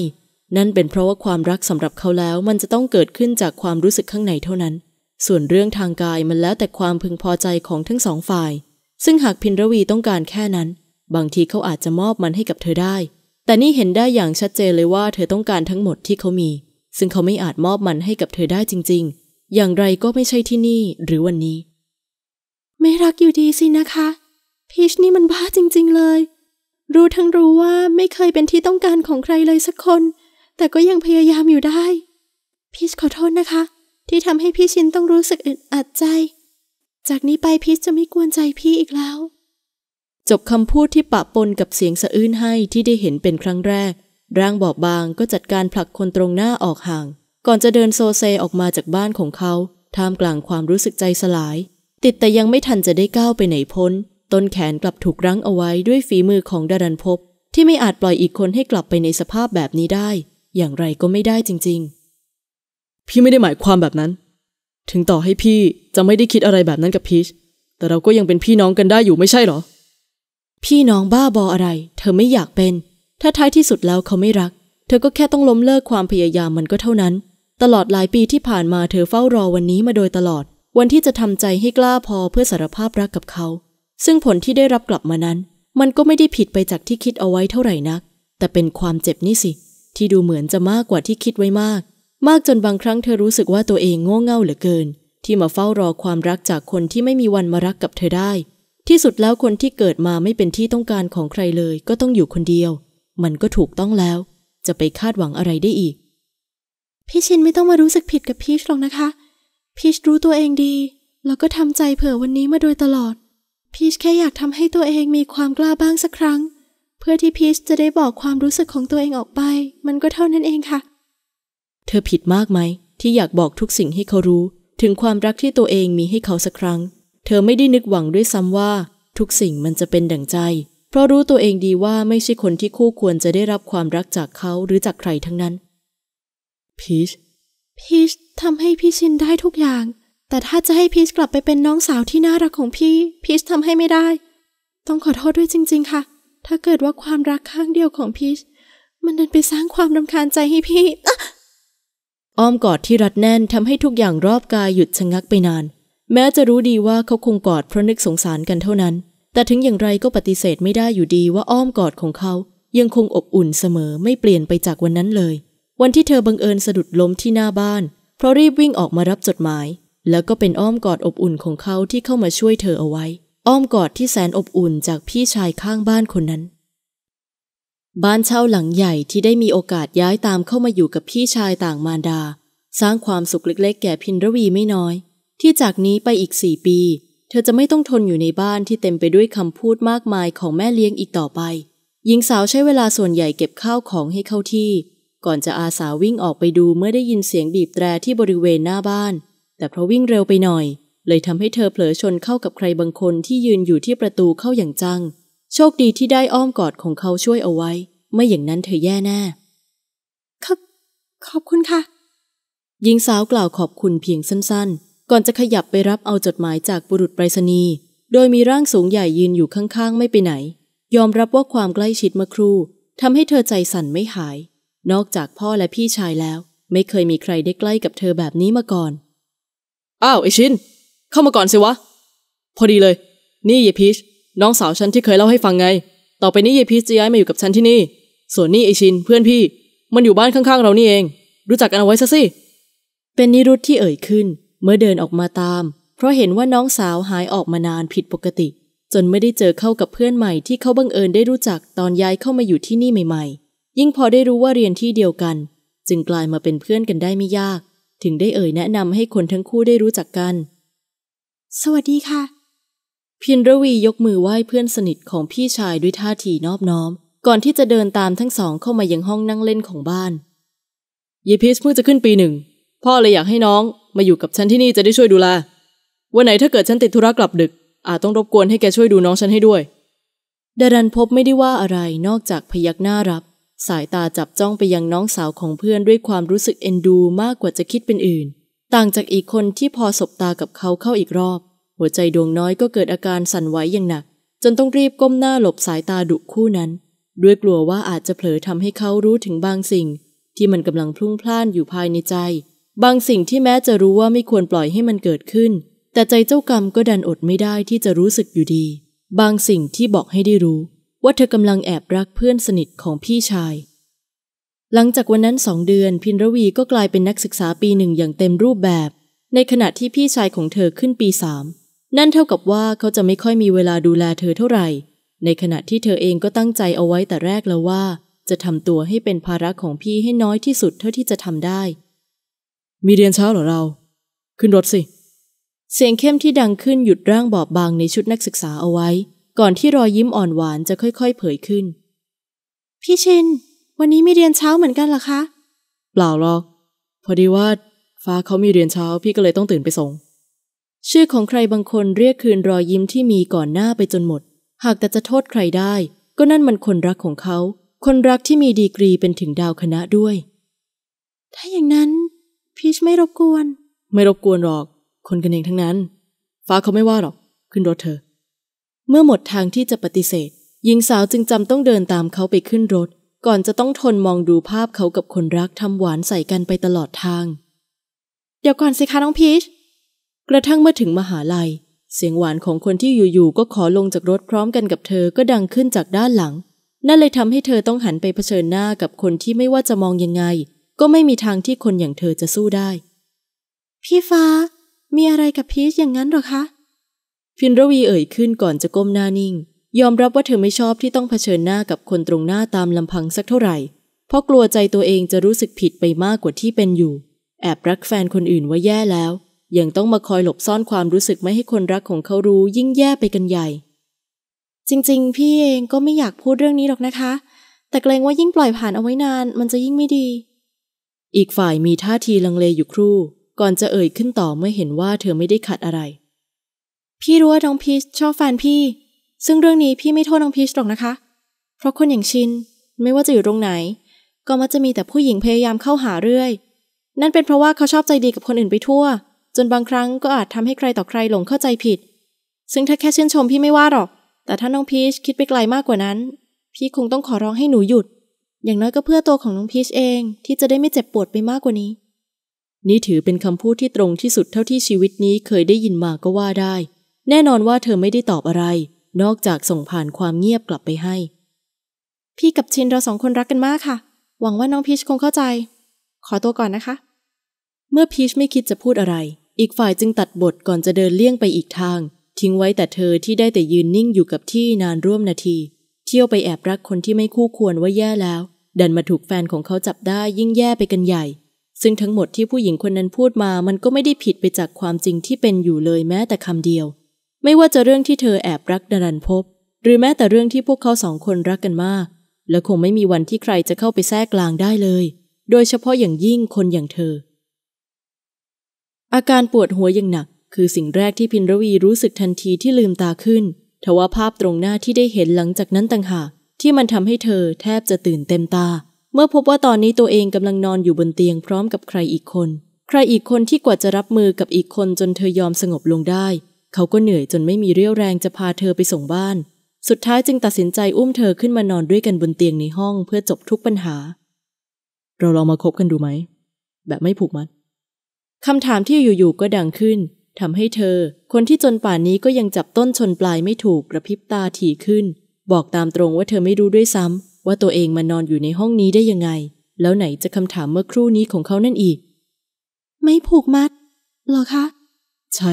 นั่นเป็นเพราะว่าความรักสำหรับเขาแล้ว มันจะต้องเกิดขึ้นจากความรู้สึกข้างในเท่านั้น ส่วนเรื่องทางกายมันแล้วแต่ความพึงพอใจของทั้งสองฝ่าย ซึ่งหากพินรวีต้องการแค่นั้น บางทีเขาอาจจะมอบมันให้กับเธอได้ แต่นี่เห็นได้อย่างชัดเจนเลยว่าเธอต้องการทั้งหมดที่เขามี ซึ่งเขาไม่อาจมอบมันให้กับเธอได้จริง ๆ อย่างไรก็ไม่ใช่ที่นี่หรือวันนี้ ไม่รักอยู่ดีสินะคะพีชนี่มันบ้าจริงๆเลย รู้ทั้งรู้ว่าไม่เคยเป็นที่ต้องการของใครเลยสักคน แต่ก็ยังพยายามอยู่ได้ พีชขอโทษนะคะ ที่ทำให้พี่ชินต้องรู้สึกอึดอัดใจ จากนี้ไปพีชจะไม่กวนใจพี่อีกแล้ว จบคำพูดที่ปะปนกับเสียงสะอื้นให้ที่ได้เห็นเป็นครั้งแรก ร่างบอบบางก็จัดการผลักคนตรงหน้าออกห่าง ก่อนจะเดินโซเซออกมาจากบ้านของเขาท่ามกลางความรู้สึกใจสลาย ติดแต่ยังไม่ทันจะได้ก้าวไปไหนพ้นต้นแขนกลับถูกรั้งเอาไว้ด้วยฝีมือของดารันพบ ที่ไม่อาจปล่อยอีกคนให้กลับไปในสภาพแบบนี้ได้ อย่างไรก็ไม่ได้จริงๆ พี่ไม่ได้หมายความแบบนั้น ถึงต่อให้พี่จะไม่ได้คิดอะไรแบบนั้นกับพีช แต่เราก็ยังเป็นพี่น้องกันได้อยู่ไม่ใช่หรอ พี่น้องบ้าบออะไร เธอไม่อยากเป็น ถ้าท้ายที่สุดแล้วเขาไม่รัก เธอก็แค่ต้องล้มเลิกความพยายามมันก็เท่านั้น ตลอดหลายปีที่ผ่านมาเธอเฝ้ารอวันนี้มาโดยตลอด วันที่จะทำใจให้กล้าพอเพื่อสารภาพรักกับเขาซึ่งผลที่ได้รับกลับมานั้น มันก็ไม่ได้ผิดไปจากที่คิดเอาไว้เท่าไหร่นัก แต่เป็นความเจ็บนี่สิ ที่ดูเหมือนจะมากกว่าที่คิดไว้มาก มากจนบางครั้งเธอรู้สึกว่าตัวเองโง่เง่าเหลือเกิน ที่มาเฝ้ารอความรักจากคนที่ไม่มีวันมารักกับเธอได้ ที่สุดแล้วคนที่เกิดมาไม่เป็นที่ต้องการของใครเลย ก็ต้องอยู่คนเดียว มันก็ถูกต้องแล้ว จะไปคาดหวังอะไรได้อีก พี่ชินไม่ต้องมารู้สึกผิดกับพีชหรอกนะคะ พีชรู้ตัวเองดี แล้วก็ทำใจเผื่อวันนี้มาโดยตลอดพีชแค่อยากทำให้ตัวเองมีความกล้าบ้างสักครั้ง เพื่อที่พีชจะได้บอกความรู้สึกของตัวเองออกไป มันก็เท่านั้นเองค่ะ เธอผิดมากไหม ที่อยากบอกทุกสิ่งให้เขารู้ ถึงความรักที่ตัวเองมีให้เขาสักครั้ง เธอไม่ได้นึกหวังด้วยซ้ำว่า ทุกสิ่งมันจะเป็นดั่งใจ เพราะรู้ตัวเองดีว่าไม่ใช่คนที่คู่ควรจะได้รับความรักจากเขาหรือจากใครทั้งนั้นพีชพีชทำให้พี่ชินได้ทุกอย่างแต่ถ้าจะให้พีชกลับไปเป็นน้องสาวที่น่ารักของพี่ พีชทำให้ไม่ได้ ต้องขอโทษด้วยจริงๆค่ะ ถ้าเกิดว่าความรักข้างเดียวของพีชมันดันไปสร้างความรำคาญใจให้พี่อ้อมกอดที่รัดแน่นทำให้ทุกอย่างรอบกายหยุดชะงักไปนาน แม้จะรู้ดีว่าเขาคงกอดเพราะนึกสงสารกันเท่านั้น แต่ถึงอย่างไรก็ปฏิเสธไม่ได้อยู่ดีว่าอ้อมกอดของเขา ยังคงอบอุ่นเสมอไม่เปลี่ยนไปจากวันนั้นเลย วันที่เธอบังเอิญสะดุดล้มที่หน้าบ้าน เพราะรีบวิ่งออกมารับจดหมายแล้วก็เป็นอ้อมกอดอบอุ่นของเขาที่เข้ามาช่วยเธอเอาไว้ อ้อมกอดที่แสนอบอุ่นจากพี่ชายข้างบ้านคนนั้น บ้านเช่าหลังใหญ่ที่ได้มีโอกาสย้ายตามเข้ามาอยู่กับพี่ชายต่างมารดา สร้างความสุขเล็กๆ แก่พินรวีไม่น้อย ที่จากนี้ไปอีกสี่ปี เธอจะไม่ต้องทนอยู่ในบ้านที่เต็มไปด้วยคำพูดมากมายของแม่เลี้ยงอีกต่อไป หญิงสาวใช้เวลาส่วนใหญ่เก็บข้าวของให้เข้าที่ ก่อนจะอาสาวิ่งออกไปดูเมื่อได้ยินเสียงบีบแตรที่บริเวณหน้าบ้านแต่เพราะวิ่งเร็วไปหน่อย เลยทำให้เธอเผลอชนเข้ากับใครบางคนที่ยืนอยู่ที่ประตูเข้าอย่างจัง โชคดีที่ได้อ้อมกอดของเขาช่วยเอาไว้ ไม่อย่างนั้นเธอแย่แน่ขขอบคุณค่ะ หญิงสาวกล่าวขอบคุณเพียงสั้น ๆ ก่อนจะขยับไปรับเอาจดหมายจากบุรุษไปรษณีย์โดยมีร่างสูงใหญ่ยืนอยู่ข้างๆ ไม่ไปไหน ยอมรับว่าความใกล้ชิดเมื่อครู่ทำให้เธอใจสั่นไม่หาย นอกจากพ่อและพี่ชายแล้ว ไม่เคยมีใครได้ใกล้กับเธอแบบนี้มาก่อนอ้าวไอชิน เข้ามาก่อนสิวะพอดีเลย นี่เยพีชน้องสาวฉันที่เคยเล่าให้ฟังไง ต่อไปนี้เยพีชจะย้ายมาอยู่กับฉันที่นี่ ส่วนนี่ไอชิน เพื่อนพี่ มันอยู่บ้านข้างๆ เรานี่เอง รู้จักกันเอาไว้ซะสิเป็นนิรุธที่เอ่ยขึ้น เมื่อเดินออกมาตาม เพราะเห็นว่าน้องสาวหายออกมานานผิดปกติ จนไม่ได้เจอเข้ากับเพื่อนใหม่ที่เขาบังเอิญได้รู้จักตอนย้ายเข้ามาอยู่ที่นี่ใหม่ ๆ ยิ่งพอได้รู้ว่าเรียนที่เดียวกัน จึงกลายมาเป็นเพื่อนกันได้ไม่ยากถึงได้เอ่ยแนะนำให้คนทั้งคู่ได้รู้จักกัน สวัสดีค่ะ พินรวียกมือไหว้เพื่อนสนิทของพี่ชายด้วยท่าทีนอบน้อม ก่อนที่จะเดินตามทั้งสองเข้ามายังห้องนั่งเล่นของบ้านยียพีชเพิ่งจะขึ้นปีหนึ่งพ่อเลยอยากให้น้องมาอยู่กับฉันที่นี่จะได้ช่วยดูแล วันไหนถ้าเกิดฉันติดธุระกลับดึก อาจต้องรบกวนให้แกช่วยดูน้องฉันให้ด้วย ดารันพบไม่ได้ว่าอะไรนอกจากพยักหน้ารับสายตาจับจ้องไปยังน้องสาวของเพื่อนด้วยความรู้สึกเอ็นดูมากกว่าจะคิดเป็นอื่น ต่างจากอีกคนที่พอสบตากับเขาเข้าอีกรอบ หัวใจดวงน้อยก็เกิดอาการสั่นไหวอย่างหนัก จนต้องรีบก้มหน้าหลบสายตาดุคู่นั้น ด้วยกลัวว่าอาจจะเผลอทำให้เขารู้ถึงบางสิ่ง ที่มันกำลังพลุ่งพล่านอยู่ภายในใจ บางสิ่งที่แม้จะรู้ว่าไม่ควรปล่อยให้มันเกิดขึ้น แต่ใจเจ้ากรรมก็ดันอดไม่ได้ที่จะรู้สึกอยู่ดี บางสิ่งที่บอกให้ได้รู้ว่าเธอกำลังแอบรักเพื่อนสนิทของพี่ชาย หลังจากวันนั้นสองเดือนพินรวีก็กลายเป็นนักศึกษาปีหนึ่งอย่างเต็มรูปแบบ ในขณะที่พี่ชายของเธอขึ้นปีสาม นั่นเท่ากับว่าเขาจะไม่ค่อยมีเวลาดูแลเธอเท่าไหร่ ในขณะที่เธอเองก็ตั้งใจเอาไว้แต่แรกแล้วว่า จะทำตัวให้เป็นภาระของพี่ให้น้อยที่สุดเท่าที่จะทำได้ มีเรียนเช้าหรอเรา ขึ้นรถสิ เสียงเข้มที่ดังขึ้นหยุดร่างบอบบางในชุดนักศึกษาเอาไว้ก่อนที่รอยยิ้มอ่อนหวานจะค่อยๆเผยขึ้น พี่ชินวันนี้ไม่เรียนเช้าเหมือนกันหรอคะ เปล่าหรอก พอดีว่าฟ้าเขามีเรียนเช้าพี่ก็เลยต้องตื่นไปส่ง ชื่อของใครบางคนเรียกคืนรอยยิ้มที่มีก่อนหน้าไปจนหมด หากแต่จะโทษใครได้ ก็นั่นมันคนรักของเขาคนรักที่มีดีกรีเป็นถึงดาวคณะด้วย ถ้าอย่างนั้น พีชไม่รบกวน ไม่รบกวนหรอก คนกันเองทั้งนั้น ฟ้าเขาไม่ว่าหรอกขึ้นรถเธอเมื่อหมดทางที่จะปฏิเสธ หญิงสาวจึงจำต้องเดินตามเขาไปขึ้นรถ ก่อนจะต้องทนมองดูภาพเขากับคนรักทำหวานใส่กันไปตลอดทาง เดี๋ยวก่อนสิคะน้องพีช กระทั่งเมื่อถึงมหาลัย เสียงหวานของคนที่อยู่ๆก็ขอลงจากรถพร้อมกันกับเธอก็ดังขึ้นจากด้านหลัง นั่นเลยทำให้เธอต้องหันไปเผชิญหน้ากับคนที่ไม่ว่าจะมองยังไง ก็ไม่มีทางที่คนอย่างเธอจะสู้ได้ พี่ฟ้า มีอะไรกับพีชอย่างนั้นหรอคะพินรวีเอ่ย ขึ้นก่อนจะก้มหน้านิ่ง ยอมรับว่าเธอไม่ชอบที่ต้องเผชิญหน้ากับคนตรงหน้าตามลำพังสักเท่าไหร่ เพราะกลัวใจตัวเองจะรู้สึกผิดไปมากกว่าที่เป็นอยู่ แอบรักแฟนคนอื่นว่าแย่แล้ว ยังต้องมาคอยหลบซ่อนความรู้สึกไม่ให้คนรักของเขารู้ยิ่งแย่ไปกันใหญ่ จริง ๆพี่เองก็ไม่อยากพูดเรื่องนี้หรอกนะคะ แต่เกรงว่ายิ่งปล่อยผ่านเอาไว้นานมันจะยิ่งไม่ดี อีกฝ่ายมีท่าทีลังเลอยู่ครู่ ก่อนจะเอ่ยขึ้นต่อเมื่อเห็นว่าเธอไม่ได้ขัดอะไรพี่รู้ว่าน้องพีชชอบแฟนพี่ ซึ่งเรื่องนี้พี่ไม่โทษน้องพีชหรอกนะคะ เพราะคนอย่างชินไม่ว่าจะอยู่ตรงไหน ก็มักจะมีแต่ผู้หญิงพยายามเข้าหาเรื่อย นั่นเป็นเพราะว่าเขาชอบใจดีกับคนอื่นไปทั่ว จนบางครั้งก็อาจทำให้ใครต่อใครหลงเข้าใจผิด ซึ่งถ้าแค่ชื่นชมพี่ไม่ว่าหรอก แต่ถ้าน้องพีชคิดไปไกลมากกว่านั้น พี่คงต้องขอร้องให้หนูหยุด อย่างน้อยก็เพื่อตัวของน้องพีชเองที่จะได้ไม่เจ็บปวดไปมากกว่านี้ นี่ถือเป็นคำพูดที่ตรงที่สุดเท่าที่ชีวิตนี้เคยได้ยินมาก็ว่าได้แน่นอนว่าเธอไม่ได้ตอบอะไร นอกจากส่งผ่านความเงียบกลับไปให้ พี่กับชินเราสองคนรักกันมากค่ะ หวังว่าน้องพีชคงเข้าใจ ขอตัวก่อนนะคะ เมื่อพีชไม่คิดจะพูดอะไร อีกฝ่ายจึงตัดบทก่อนจะเดินเลี่ยงไปอีกทาง ทิ้งไว้แต่เธอที่ได้แต่ยืนนิ่งอยู่กับที่นานร่วมนาที เที่ยวไปแอบรักคนที่ไม่คู่ควรว่าแย่แล้ว ดันมาถูกแฟนของเขาจับได้ยิ่งแย่ไปกันใหญ่ ซึ่งทั้งหมดที่ผู้หญิงคนนั้นพูดมา มันก็ไม่ได้ผิดไปจากความจริงที่เป็นอยู่เลยแม้แต่คำเดียวไม่ว่าจะเรื่องที่เธอแอบรักดารันพบ หรือแม้แต่เรื่องที่พวกเขาสองคนรักกันมาก และคงไม่มีวันที่ใครจะเข้าไปแทรกกลางได้เลย โดยเฉพาะอย่างยิ่งคนอย่างเธอ อาการปวดหัวอย่างหนัก คือสิ่งแรกที่พินรวีรู้สึกทันทีที่ลืมตาขึ้น ทว่าภาพตรงหน้าที่ได้เห็นหลังจากนั้นต่างหาก ที่มันทำให้เธอแทบจะตื่นเต็มตา เมื่อพบว่าตอนนี้ตัวเองกำลังนอนอยู่บนเตียงพร้อมกับใครอีกคน ใครอีกคนที่กว่าจะรับมือกับอีกคนจนเธอยอมสงบลงได้เขาก็เหนื่อยจนไม่มีเรี่ยวแรงจะพาเธอไปส่งบ้าน สุดท้ายจึงตัดสินใจอุ้มเธอขึ้นมานอนด้วยกันบนเตียงในห้องเพื่อจบทุกปัญหา เราลองมาคบกันดูไหม แบบไม่ผูกมัด คำถามที่อยู่ๆก็ดังขึ้นทำให้เธอ คนที่จนป่านนี้ก็ยังจับต้นชนปลายไม่ถูกกระพริบตาถี่ขึ้น บอกตามตรงว่าเธอไม่รู้ด้วยซ้ำว่าตัวเองมานอนอยู่ในห้องนี้ได้ยังไง แล้วไหนจะคำถามเมื่อครู่นี้ของเขานั่นอีก ไม่ผูกมัดหรอคะ ใช่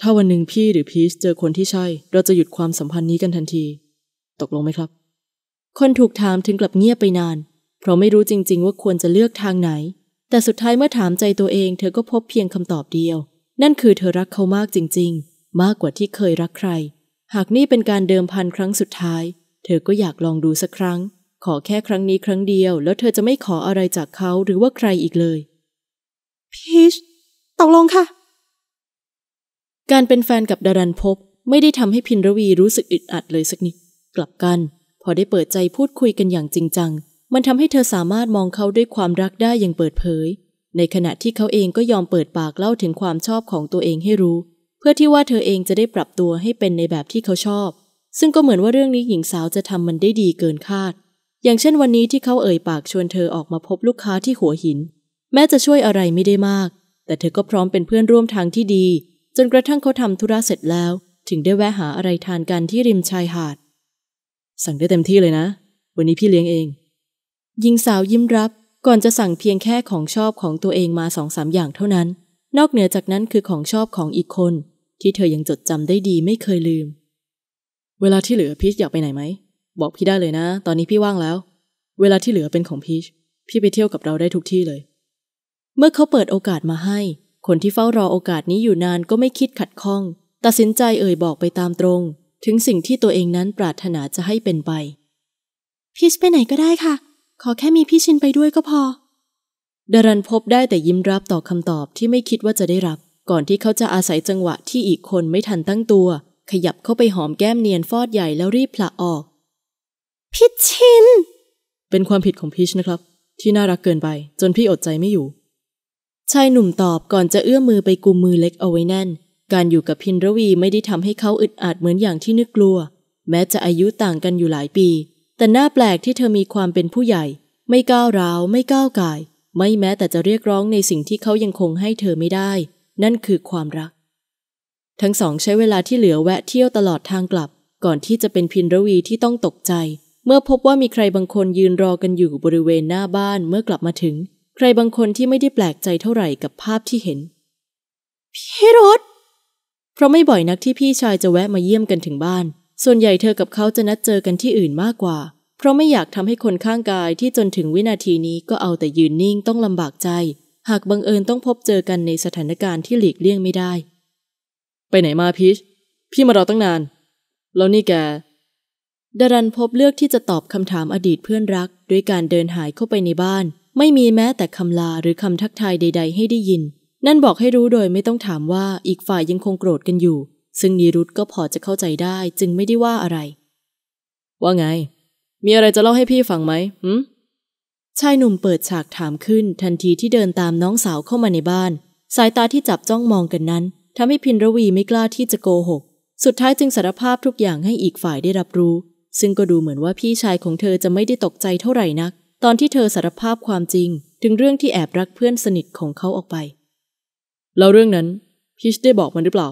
ถ้าวันหนึ่งพี่หรือพีชเจอคนที่ใช่ เราจะหยุดความสัมพันธ์นี้กันทันที ตกลงไหมครับ คนถูกถามถึงกลับเงียบไปนาน เพราะไม่รู้จริงๆ ว่าควรจะเลือกทางไหน แต่สุดท้ายเมื่อถามใจตัวเอง เธอก็พบเพียงคำตอบเดียว นั่นคือเธอรักเขามากจริงๆ มากกว่าที่เคยรักใคร หากนี่เป็นการเดิมพันครั้งสุดท้าย เธอก็อยากลองดูสักครั้ง ขอแค่ครั้งนี้ครั้งเดียว แล้วเธอจะไม่ขออะไรจากเขาหรือว่าใครอีกเลยพีชตกลงค่ะการเป็นแฟนกับดารันพบ ไม่ได้ทำให้พินรวีรู้สึกอึดอัดเลยสักนิด กลับกัน พอได้เปิดใจพูดคุยกันอย่างจริงจังมันทำให้เธอสามารถมองเขาด้วยความรักได้อย่างเปิดเผย ในขณะที่เขาเองก็ยอมเปิดปากเล่าถึงความชอบของตัวเองให้รู้ เพื่อที่ว่าเธอเองจะได้ปรับตัวให้เป็นในแบบที่เขาชอบ ซึ่งก็เหมือนว่าเรื่องนี้หญิงสาวจะทำมันได้ดีเกินคาด อย่างเช่นวันนี้ที่เขาเอ่ยปากชวนเธอออกมาพบลูกค้าที่หัวหิน แม้จะช่วยอะไรไม่ได้มาก แต่เธอก็พร้อมเป็นเพื่อนร่วมทางที่ดีจนกระทั่งเขาทำธุระเสร็จแล้วถึงได้แวะหาอะไรทานกันที่ริมชายหาด สั่งได้เต็มที่เลยนะ วันนี้พี่เลี้ยงเองหญิงสาวยิ้มรับ ก่อนจะสั่งเพียงแค่ของชอบของตัวเองมาสองสามอย่างเท่านั้น นอกเหนือจากนั้นคือของชอบของอีกคนที่เธอยังจดจำได้ดีไม่เคยลืม เวลาที่เหลือพีชอยากไปไหนไหม บอกพี่ได้เลยนะ ตอนนี้พี่ว่างแล้ว เวลาที่เหลือเป็นของพีชพี่ไปเที่ยวกับเราได้ทุกที่เลย เมื่อเขาเปิดโอกาสมาให้คนที่เฝ้ารอโอกาสนี้อยู่นานก็ไม่คิดขัดข้อง ตัดสินใจเอ่ยบอกไปตามตรง ถึงสิ่งที่ตัวเองนั้นปรารถนาจะให้เป็นไป พีชไปไหนก็ได้ค่ะ ขอแค่มีพี่ชินไปด้วยก็พอดารันพบได้แต่ยิ้มรับต่อคำตอบที่ไม่คิดว่าจะได้รับ ก่อนที่เขาจะอาศัยจังหวะที่อีกคนไม่ทันตั้งตัว ขยับเข้าไปหอมแก้มเนียนฟอดใหญ่แล้วรีบผละออกพิชชิน เป็นความผิดของพีชนะครับ ที่น่ารักเกินไปจนพี่อดใจไม่อยู่ชายหนุ่มตอบก่อนจะเอื้อมือไปกุมมือเล็กเอาไว้แน่น การอยู่กับพินรวีไม่ได้ทำให้เขาอึดอัดเหมือนอย่างที่นึกกลัว แม้จะอายุต่างกันอยู่หลายปี แต่หน้าแปลกที่เธอมีความเป็นผู้ใหญ่ ไม่ก้าวร้าว ไม่ก้าวไก่ไม่แม้แต่จะเรียกร้องในสิ่งที่เขายังคงให้เธอไม่ได้ นั่นคือความรัก ทั้งสองใช้เวลาที่เหลือแวะเที่ยวตลอดทางกลับ ก่อนที่จะเป็นพินรวีที่ต้องตกใจ เมื่อพบว่ามีใครบางคนยืนรอกันอยู่บริเวณหน้าบ้านเมื่อกลับมาถึงใครบางคนที่ไม่ได้แปลกใจเท่าไหร่กับภาพที่เห็นพี่รถ เพราะไม่บ่อยนักที่พี่ชายจะแวะมาเยี่ยมกันถึงบ้าน ส่วนใหญ่เธอกับเขาจะนัดเจอกันที่อื่นมากกว่า เพราะไม่อยากทำให้คนข้างกายที่จนถึงวินาทีนี้ก็เอาแต่ยืนนิ่งต้องลำบากใจ หากบังเอิญต้องพบเจอกันในสถานการณ์ที่หลีกเลี่ยงไม่ได้ ไปไหนมาพีชพี่มารอตั้งนานแล้วนี่แกดารันพบเลือกที่จะตอบคำถามอดีตเพื่อนรัก ด้วยการเดินหายเข้าไปในบ้านไม่มีแม้แต่คำลาหรือคำทักทายใด ๆ ให้ได้ยิน นั่นบอกให้รู้โดยไม่ต้องถามว่าอีกฝ่ายยังคงโกรธกันอยู่ ซึ่งนิรุตก็พอจะเข้าใจได้ จึงไม่ได้ว่าอะไร ว่าไง มีอะไรจะเล่าให้พี่ฟังไหมหืมชายหนุ่มเปิดฉากถามขึ้น ทันทีที่เดินตามน้องสาวเข้ามาในบ้าน สายตาที่จับจ้องมองกันนั้นทำให้พินรวีไม่กล้าที่จะโกหก สุดท้ายจึงสารภาพทุกอย่างให้อีกฝ่ายได้รับรู้ ซึ่งก็ดูเหมือนว่าพี่ชายของเธอจะไม่ได้ตกใจเท่าไหร่นักตอนที่เธอสารภาพความจริง ถึงเรื่องที่แอบรักเพื่อนสนิทของเขาออกไปแล้วเรื่องนั้นพีชได้บอกมันหรือเปล่า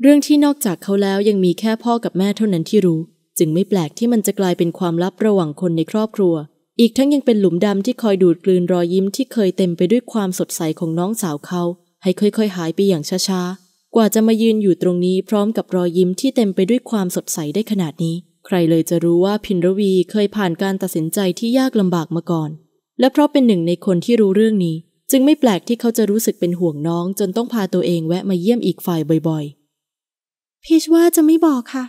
เรื่องที่นอกจากเขาแล้วยังมีแค่พ่อกับแม่เท่านั้นที่รู้ จึงไม่แปลกที่มันจะกลายเป็นความลับระหว่างคนในครอบครัว อีกทั้งยังเป็นหลุมดำที่คอยดูดกลืนรอยยิ้ม ที่เคยเต็มไปด้วยความสดใสของน้องสาวเขา ให้ค่อยๆหายไปอย่างช้าๆกว่าจะมายืนอยู่ตรงนี้พร้อมกับรอยยิ้มที่เต็มไปด้วยความสดใสได้ขนาดนี้ใครเลยจะรู้ว่าพินรวีเคยผ่านการตัดสินใจที่ยากลำบากมาก่อน และเพราะเป็นหนึ่งในคนที่รู้เรื่องนี้ จึงไม่แปลกที่เขาจะรู้สึกเป็นห่วงน้องจนต้องพาตัวเองแวะมาเยี่ยมอีกฝ่ายบ่อยๆ พีชว่าจะไม่บอกค่ะ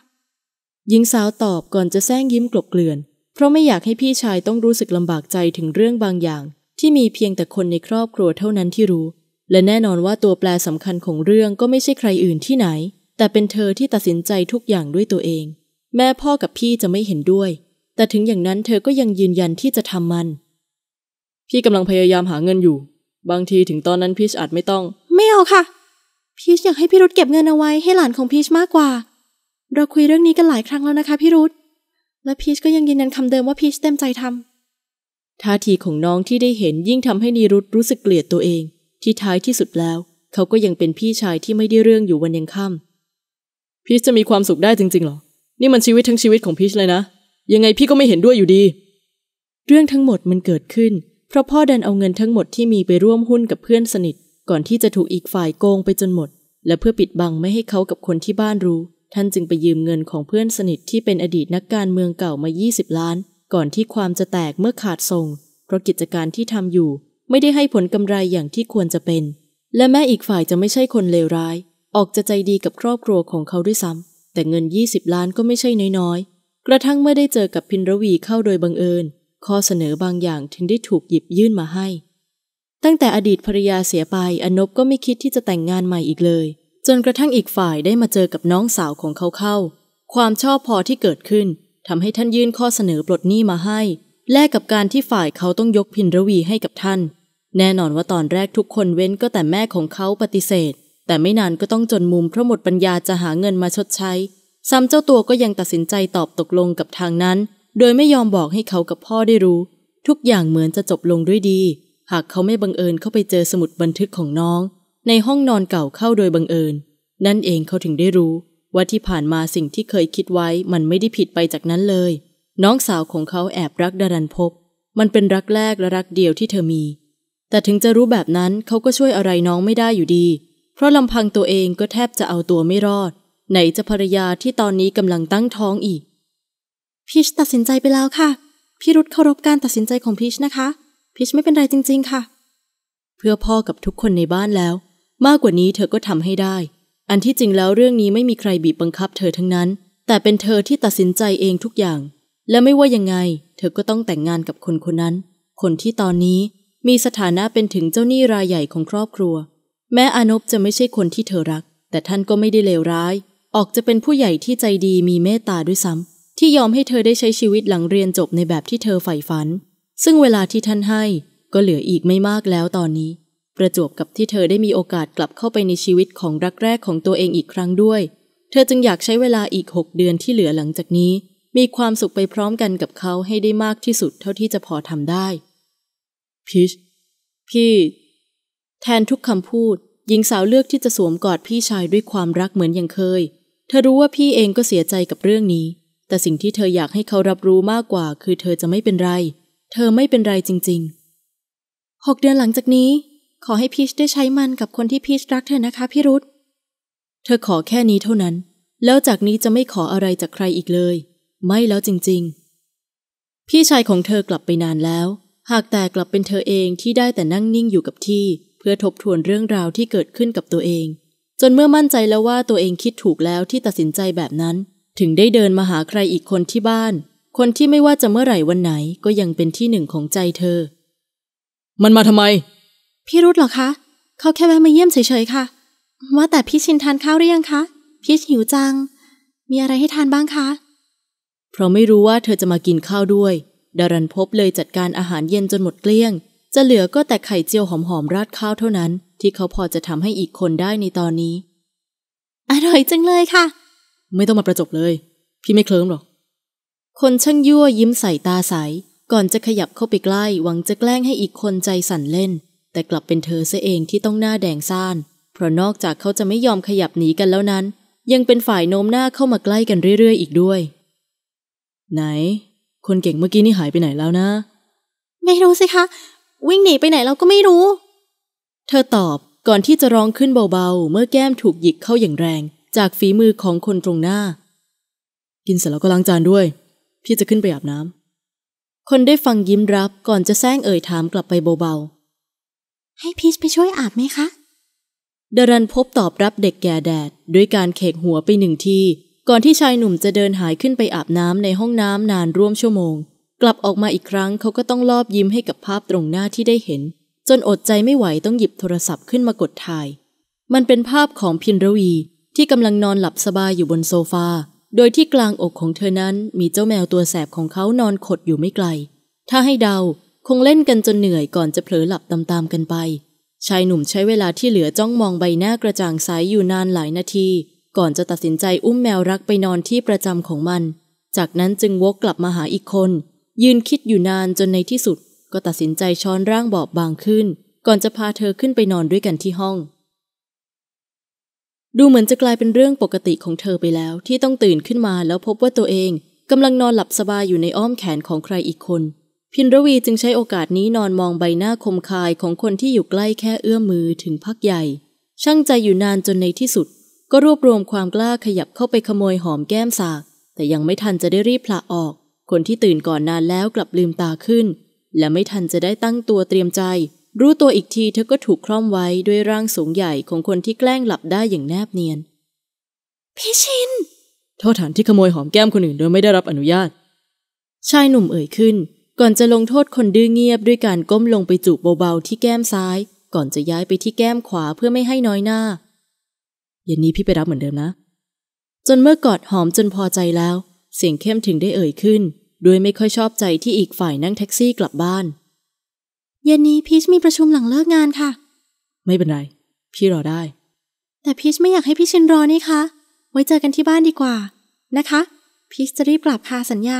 หญิงสาวตอบก่อนจะแซงยิ้มกลบเกลื่อน เพราะไม่อยากให้พี่ชายต้องรู้สึกลำบากใจถึงเรื่องบางอย่างที่มีเพียงแต่คนในครอบครัวเท่านั้นที่รู้ และแน่นอนว่าตัวแปรสำคัญของเรื่องก็ไม่ใช่ใครอื่นที่ไหน แต่เป็นเธอที่ตัดสินใจทุกอย่างด้วยตัวเองแม่พ่อกับพี่จะไม่เห็นด้วย แต่ถึงอย่างนั้นเธอก็ยังยืนยันที่จะทำมัน พี่กำลังพยายามหาเงินอยู่ บางทีถึงตอนนั้นพีชอาจไม่ต้อง ไม่เอาค่ะ พีชอยากให้พี่รุธเก็บเงินเอาไว้ให้หลานของพีชมากกว่า เราคุยเรื่องนี้กันหลายครั้งแล้วนะคะ พี่รุธและพีชก็ยังยืนยันคำเดิมว่าพีชเต็มใจทำท่าทีของน้องที่ได้เห็นยิ่งทำให้นีรุธรู้สึกเกลียดตัวเอง ที่ท้ายที่สุดแล้ว เขาก็ยังเป็นพี่ชายที่ไม่ได้เรื่องอยู่วันยังค่ำพีชจะมีความสุขได้จริงๆหรอนี่มันชีวิตทั้งชีวิตของพีชเลยนะ ยังไงพี่ก็ไม่เห็นด้วยอยู่ดี เรื่องทั้งหมดมันเกิดขึ้น เพราะพ่อดันเอาเงินทั้งหมดที่มีไปร่วมหุ้นกับเพื่อนสนิท ก่อนที่จะถูกอีกฝ่ายโกงไปจนหมด และเพื่อปิดบังไม่ให้เขากับคนที่บ้านรู้ ท่านจึงไปยืมเงินของเพื่อนสนิทที่เป็นอดีตนักการเมืองเก่ามา20 ล้าน ก่อนที่ความจะแตกเมื่อขาดทรงเพราะกิจการที่ทำอยู่ไม่ได้ให้ผลกำไรอย่างที่ควรจะเป็น และแม้อีกฝ่ายจะไม่ใช่คนเลวร้าย ออกจะใจดีกับครอบครัวของเขาด้วยซ้ำแต่เงิน 20 ล้านก็ไม่ใช่น้อยๆ กระทั่งเมื่อได้เจอกับพินรวีเข้าโดยบังเอิญ ข้อเสนอบางอย่างถึงได้ถูกหยิบยื่นมาให้ ตั้งแต่อดีตภรรยาเสียไปอนบก็ไม่คิดที่จะแต่งงานใหม่อีกเลย จนกระทั่งอีกฝ่ายได้มาเจอกับน้องสาวของเขาเข้า ความชอบพอที่เกิดขึ้นทำให้ท่านยื่นข้อเสนอปลดหนี้มาให้ แลกกับการที่ฝ่ายเขาต้องยกพินรวีให้กับท่าน แน่นอนว่าตอนแรกทุกคนเว้นก็แต่แม่ของเขาปฏิเสธแต่ไม่นานก็ต้องจนมุมเพราะหมดปัญญาจะหาเงินมาชดใช้ ซ้ำเจ้าตัวก็ยังตัดสินใจตอบตกลงกับทางนั้น โดยไม่ยอมบอกให้เขากับพ่อได้รู้ ทุกอย่างเหมือนจะจบลงด้วยดี หากเขาไม่บังเอิญเข้าไปเจอสมุดบันทึกของน้อง ในห้องนอนเก่าเข้าโดยบังเอิญ นั่นเองเขาถึงได้รู้ ว่าที่ผ่านมาสิ่งที่เคยคิดไว้มันไม่ได้ผิดไปจากนั้นเลย น้องสาวของเขาแอบรักดารันพบ มันเป็นรักแรกและรักเดียวที่เธอมี แต่ถึงจะรู้แบบนั้นเขาก็ช่วยอะไรน้องไม่ได้อยู่ดีเพราะลำพังตัวเองก็แทบจะเอาตัวไม่รอด ไหนจะภรรยาที่ตอนนี้กำลังตั้งท้องอีก พีชตัดสินใจไปแล้วค่ะ พี่รุธเคารพการตัดสินใจของพีชนะคะพีชไม่เป็นไร จริงๆ ค่ะ เพื่อพ่อกับทุกคนในบ้านแล้ว มากกว่านี้เธอก็ทำให้ได้ อันที่จริงแล้วเรื่องนี้ไม่มีใครบีบบังคับเธอทั้งนั้น แต่เป็นเธอที่ตัดสินใจเองทุกอย่าง และไม่ว่ายังไง เธอก็ต้องแต่งงานกับคนคนนั้น คนที่ตอนนี้มีสถานะเป็นถึงเจ้าหนี้รายใหญ่ของครอบครัวแม้อานบจะไม่ใช่คนที่เธอรัก แต่ท่านก็ไม่ได้เลวร้าย ออกจะเป็นผู้ใหญ่ที่ใจดีมีเมตตาด้วยซ้ำที่ยอมให้เธอได้ใช้ชีวิตหลังเรียนจบในแบบที่เธอใฝ่ฝัน ซึ่งเวลาที่ท่านให้ก็เหลืออีกไม่มากแล้วตอนนี้ ประจวบกับที่เธอได้มีโอกาสกลับเข้าไปในชีวิตของรักแรกของตัวเองอีกครั้งด้วย เธอจึงอยากใช้เวลาอีกหกเดือนที่เหลือหลังจากนี้ มีความสุขไปพร้อมกันกับเขาให้ได้มากที่สุดเท่าที่จะพอทำได้ พิชพี่แทนทุกคำพูดหญิงสาวเลือกที่จะสวมกอดพี่ชายด้วยความรักเหมือนอย่างเคย เธอรู้ว่าพี่เองก็เสียใจกับเรื่องนี้ แต่สิ่งที่เธออยากให้เขารับรู้มากกว่าคือเธอจะไม่เป็นไร เธอไม่เป็นไรจริงๆหกเดือนหลังจากนี้ ขอให้พีชได้ใช้มันกับคนที่พีชรักเธอนะคะพี่รุธเธอขอแค่นี้เท่านั้น แล้วจากนี้จะไม่ขออะไรจากใครอีกเลย ไม่แล้วจริงๆ พี่ชายของเธอกลับไปนานแล้ว หากแต่กลับเป็นเธอเองที่ได้แต่นั่งนิ่งอยู่กับที่เพื่อทบทวนเรื่องราวที่เกิดขึ้นกับตัวเอง จนเมื่อมั่นใจแล้วว่าตัวเองคิดถูกแล้วที่ตัดสินใจแบบนั้น ถึงได้เดินมาหาใครอีกคนที่บ้าน คนที่ไม่ว่าจะเมื่อไหร่วันไหนก็ยังเป็นที่หนึ่งของใจเธอ มันมาทำไม พี่รุธหรอคะ เขาแค่แวะมาเยี่ยมเฉยๆค่ะว่าแต่พี่ชินทานข้าวหรือยังคะ พี่หิวจัง มีอะไรให้ทานบ้างคะ เพราะไม่รู้ว่าเธอจะมากินข้าวด้วยดารันพบเลยจัดการอาหารเย็นจนหมดเกลี้ยงจะเหลือก็แต่ไข่เจียวหอมๆ ราดข้าวเท่านั้น ที่เขาพอจะทำให้อีกคนได้ในตอนนี้ อร่อยจังเลยค่ะ ไม่ต้องมาประจบเลย พี่ไม่เคลิ้มหรอก คนช่างยั่วยิ้มใส่ตาใส ก่อนจะขยับเข้าไปใกล้หวังจะแกล้งให้อีกคนใจสั่นเล่น แต่กลับเป็นเธอเสเองที่ต้องหน้าแดงซ่านเพราะนอกจากเขาจะไม่ยอมขยับหนีกันแล้วนั้น ยังเป็นฝ่ายโน้มหน้าเข้ามาใกล้กันเรื่อย ๆ อีกด้วย ไหน คนเก่งเมื่อกี้นี่หายไปไหนแล้วนะ ไม่รู้สิคะวิ่งหนีไปไหนเราก็ไม่รู้ เธอตอบก่อนที่จะร้องขึ้นเบาๆ เมื่อแก้มถูกหยิกเข้าอย่างแรง จากฝีมือของคนตรงหน้า กินเสร็จแล้วก็ล้างจานด้วย พี่จะขึ้นไปอาบน้ำคนได้ฟังยิ้มรับก่อนจะแซงเอ่ยถามกลับไปเบาๆ ให้พีชไปช่วยอาบไหมคะดารันพบตอบรับเด็กแก่แดดด้วยการเขกหัวไปหนึ่งที ก่อนที่ชายหนุ่มจะเดินหายขึ้นไปอาบน้ำในห้องน้ำนานร่วมชั่วโมงกลับออกมาอีกครั้งเขาก็ต้องรอบยิ้มให้กับภาพตรงหน้าที่ได้เห็น จนอดใจไม่ไหวต้องหยิบโทรศัพท์ขึ้นมากดถ่าย มันเป็นภาพของพินรวี ที่กำลังนอนหลับสบายอยู่บนโซฟาโดยที่กลางอกของเธอนั้นมีเจ้าแมวตัวแสบของเขานอนขดอยู่ไม่ไกล ถ้าให้เดา คงเล่นกันจนเหนื่อยก่อนจะเผลอหลับตามๆกันไปชายหนุ่มใช้เวลาที่เหลือจ้องมองใบหน้ากระจ่างใสอยู่นานหลายนาทีก่อนจะตัดสินใจอุ้มแมวรักไปนอนที่ประจำของมัน จากนั้นจึงวกกลับมาหาอีกคนยืนคิดอยู่นานจนในที่สุดก็ตัดสินใจช้อนร่างบอบบางขึ้น ก่อนจะพาเธอขึ้นไปนอนด้วยกันที่ห้อง ดูเหมือนจะกลายเป็นเรื่องปกติของเธอไปแล้ว ที่ต้องตื่นขึ้นมาแล้วพบว่าตัวเองกำลังนอนหลับสบายอยู่ในอ้อมแขนของใครอีกคน พินรวีจึงใช้โอกาสนี้นอนมองใบหน้าคมคายของคนที่อยู่ใกล้แค่เอื้อมมือถึงพักใหญ่ช่างใจอยู่นานจนในที่สุด ก็รวบรวมความกล้าขยับเข้าไปขโมยหอมแก้มสากแต่ยังไม่ทันจะได้รีบผละออกคนที่ตื่นก่อนนานแล้วกลับลืมตาขึ้น และไม่ทันจะได้ตั้งตัวเตรียมใจ รู้ตัวอีกทีเธอก็ถูกคล่อมไว้ด้วยร่างสูงใหญ่ของคนที่แกล้งหลับได้อย่างแนบเนียนพี่ชินโทษฐานที่ขโมยหอมแก้มคนอื่นโดยไม่ได้รับอนุญาตชายหนุ่มเอ่ยขึ้น ก่อนจะลงโทษคนดื้อเงียบด้วยการก้มลงไปจูบเบาๆที่แก้มซ้าย ก่อนจะย้ายไปที่แก้มขวาเพื่อไม่ให้น้อยหน้าเย็นนี้พี่ไปรับเหมือนเดิมนะ จนเมื่อกอดหอมจนพอใจแล้วเสียงเข้มถึงได้เอ่ยขึ้น ด้วยไม่ค่อยชอบใจที่อีกฝ่ายนั่งแท็กซี่กลับบ้าน เย็นนี้พีชมีประชุมหลังเลิกงานค่ะ ไม่เป็นไร พี่รอได้ แต่พีชไม่อยากให้พี่ชินรอนี่คะ ไว้เจอกันที่บ้านดีกว่า นะคะ พีชจะรีบกลับค่ะสัญญา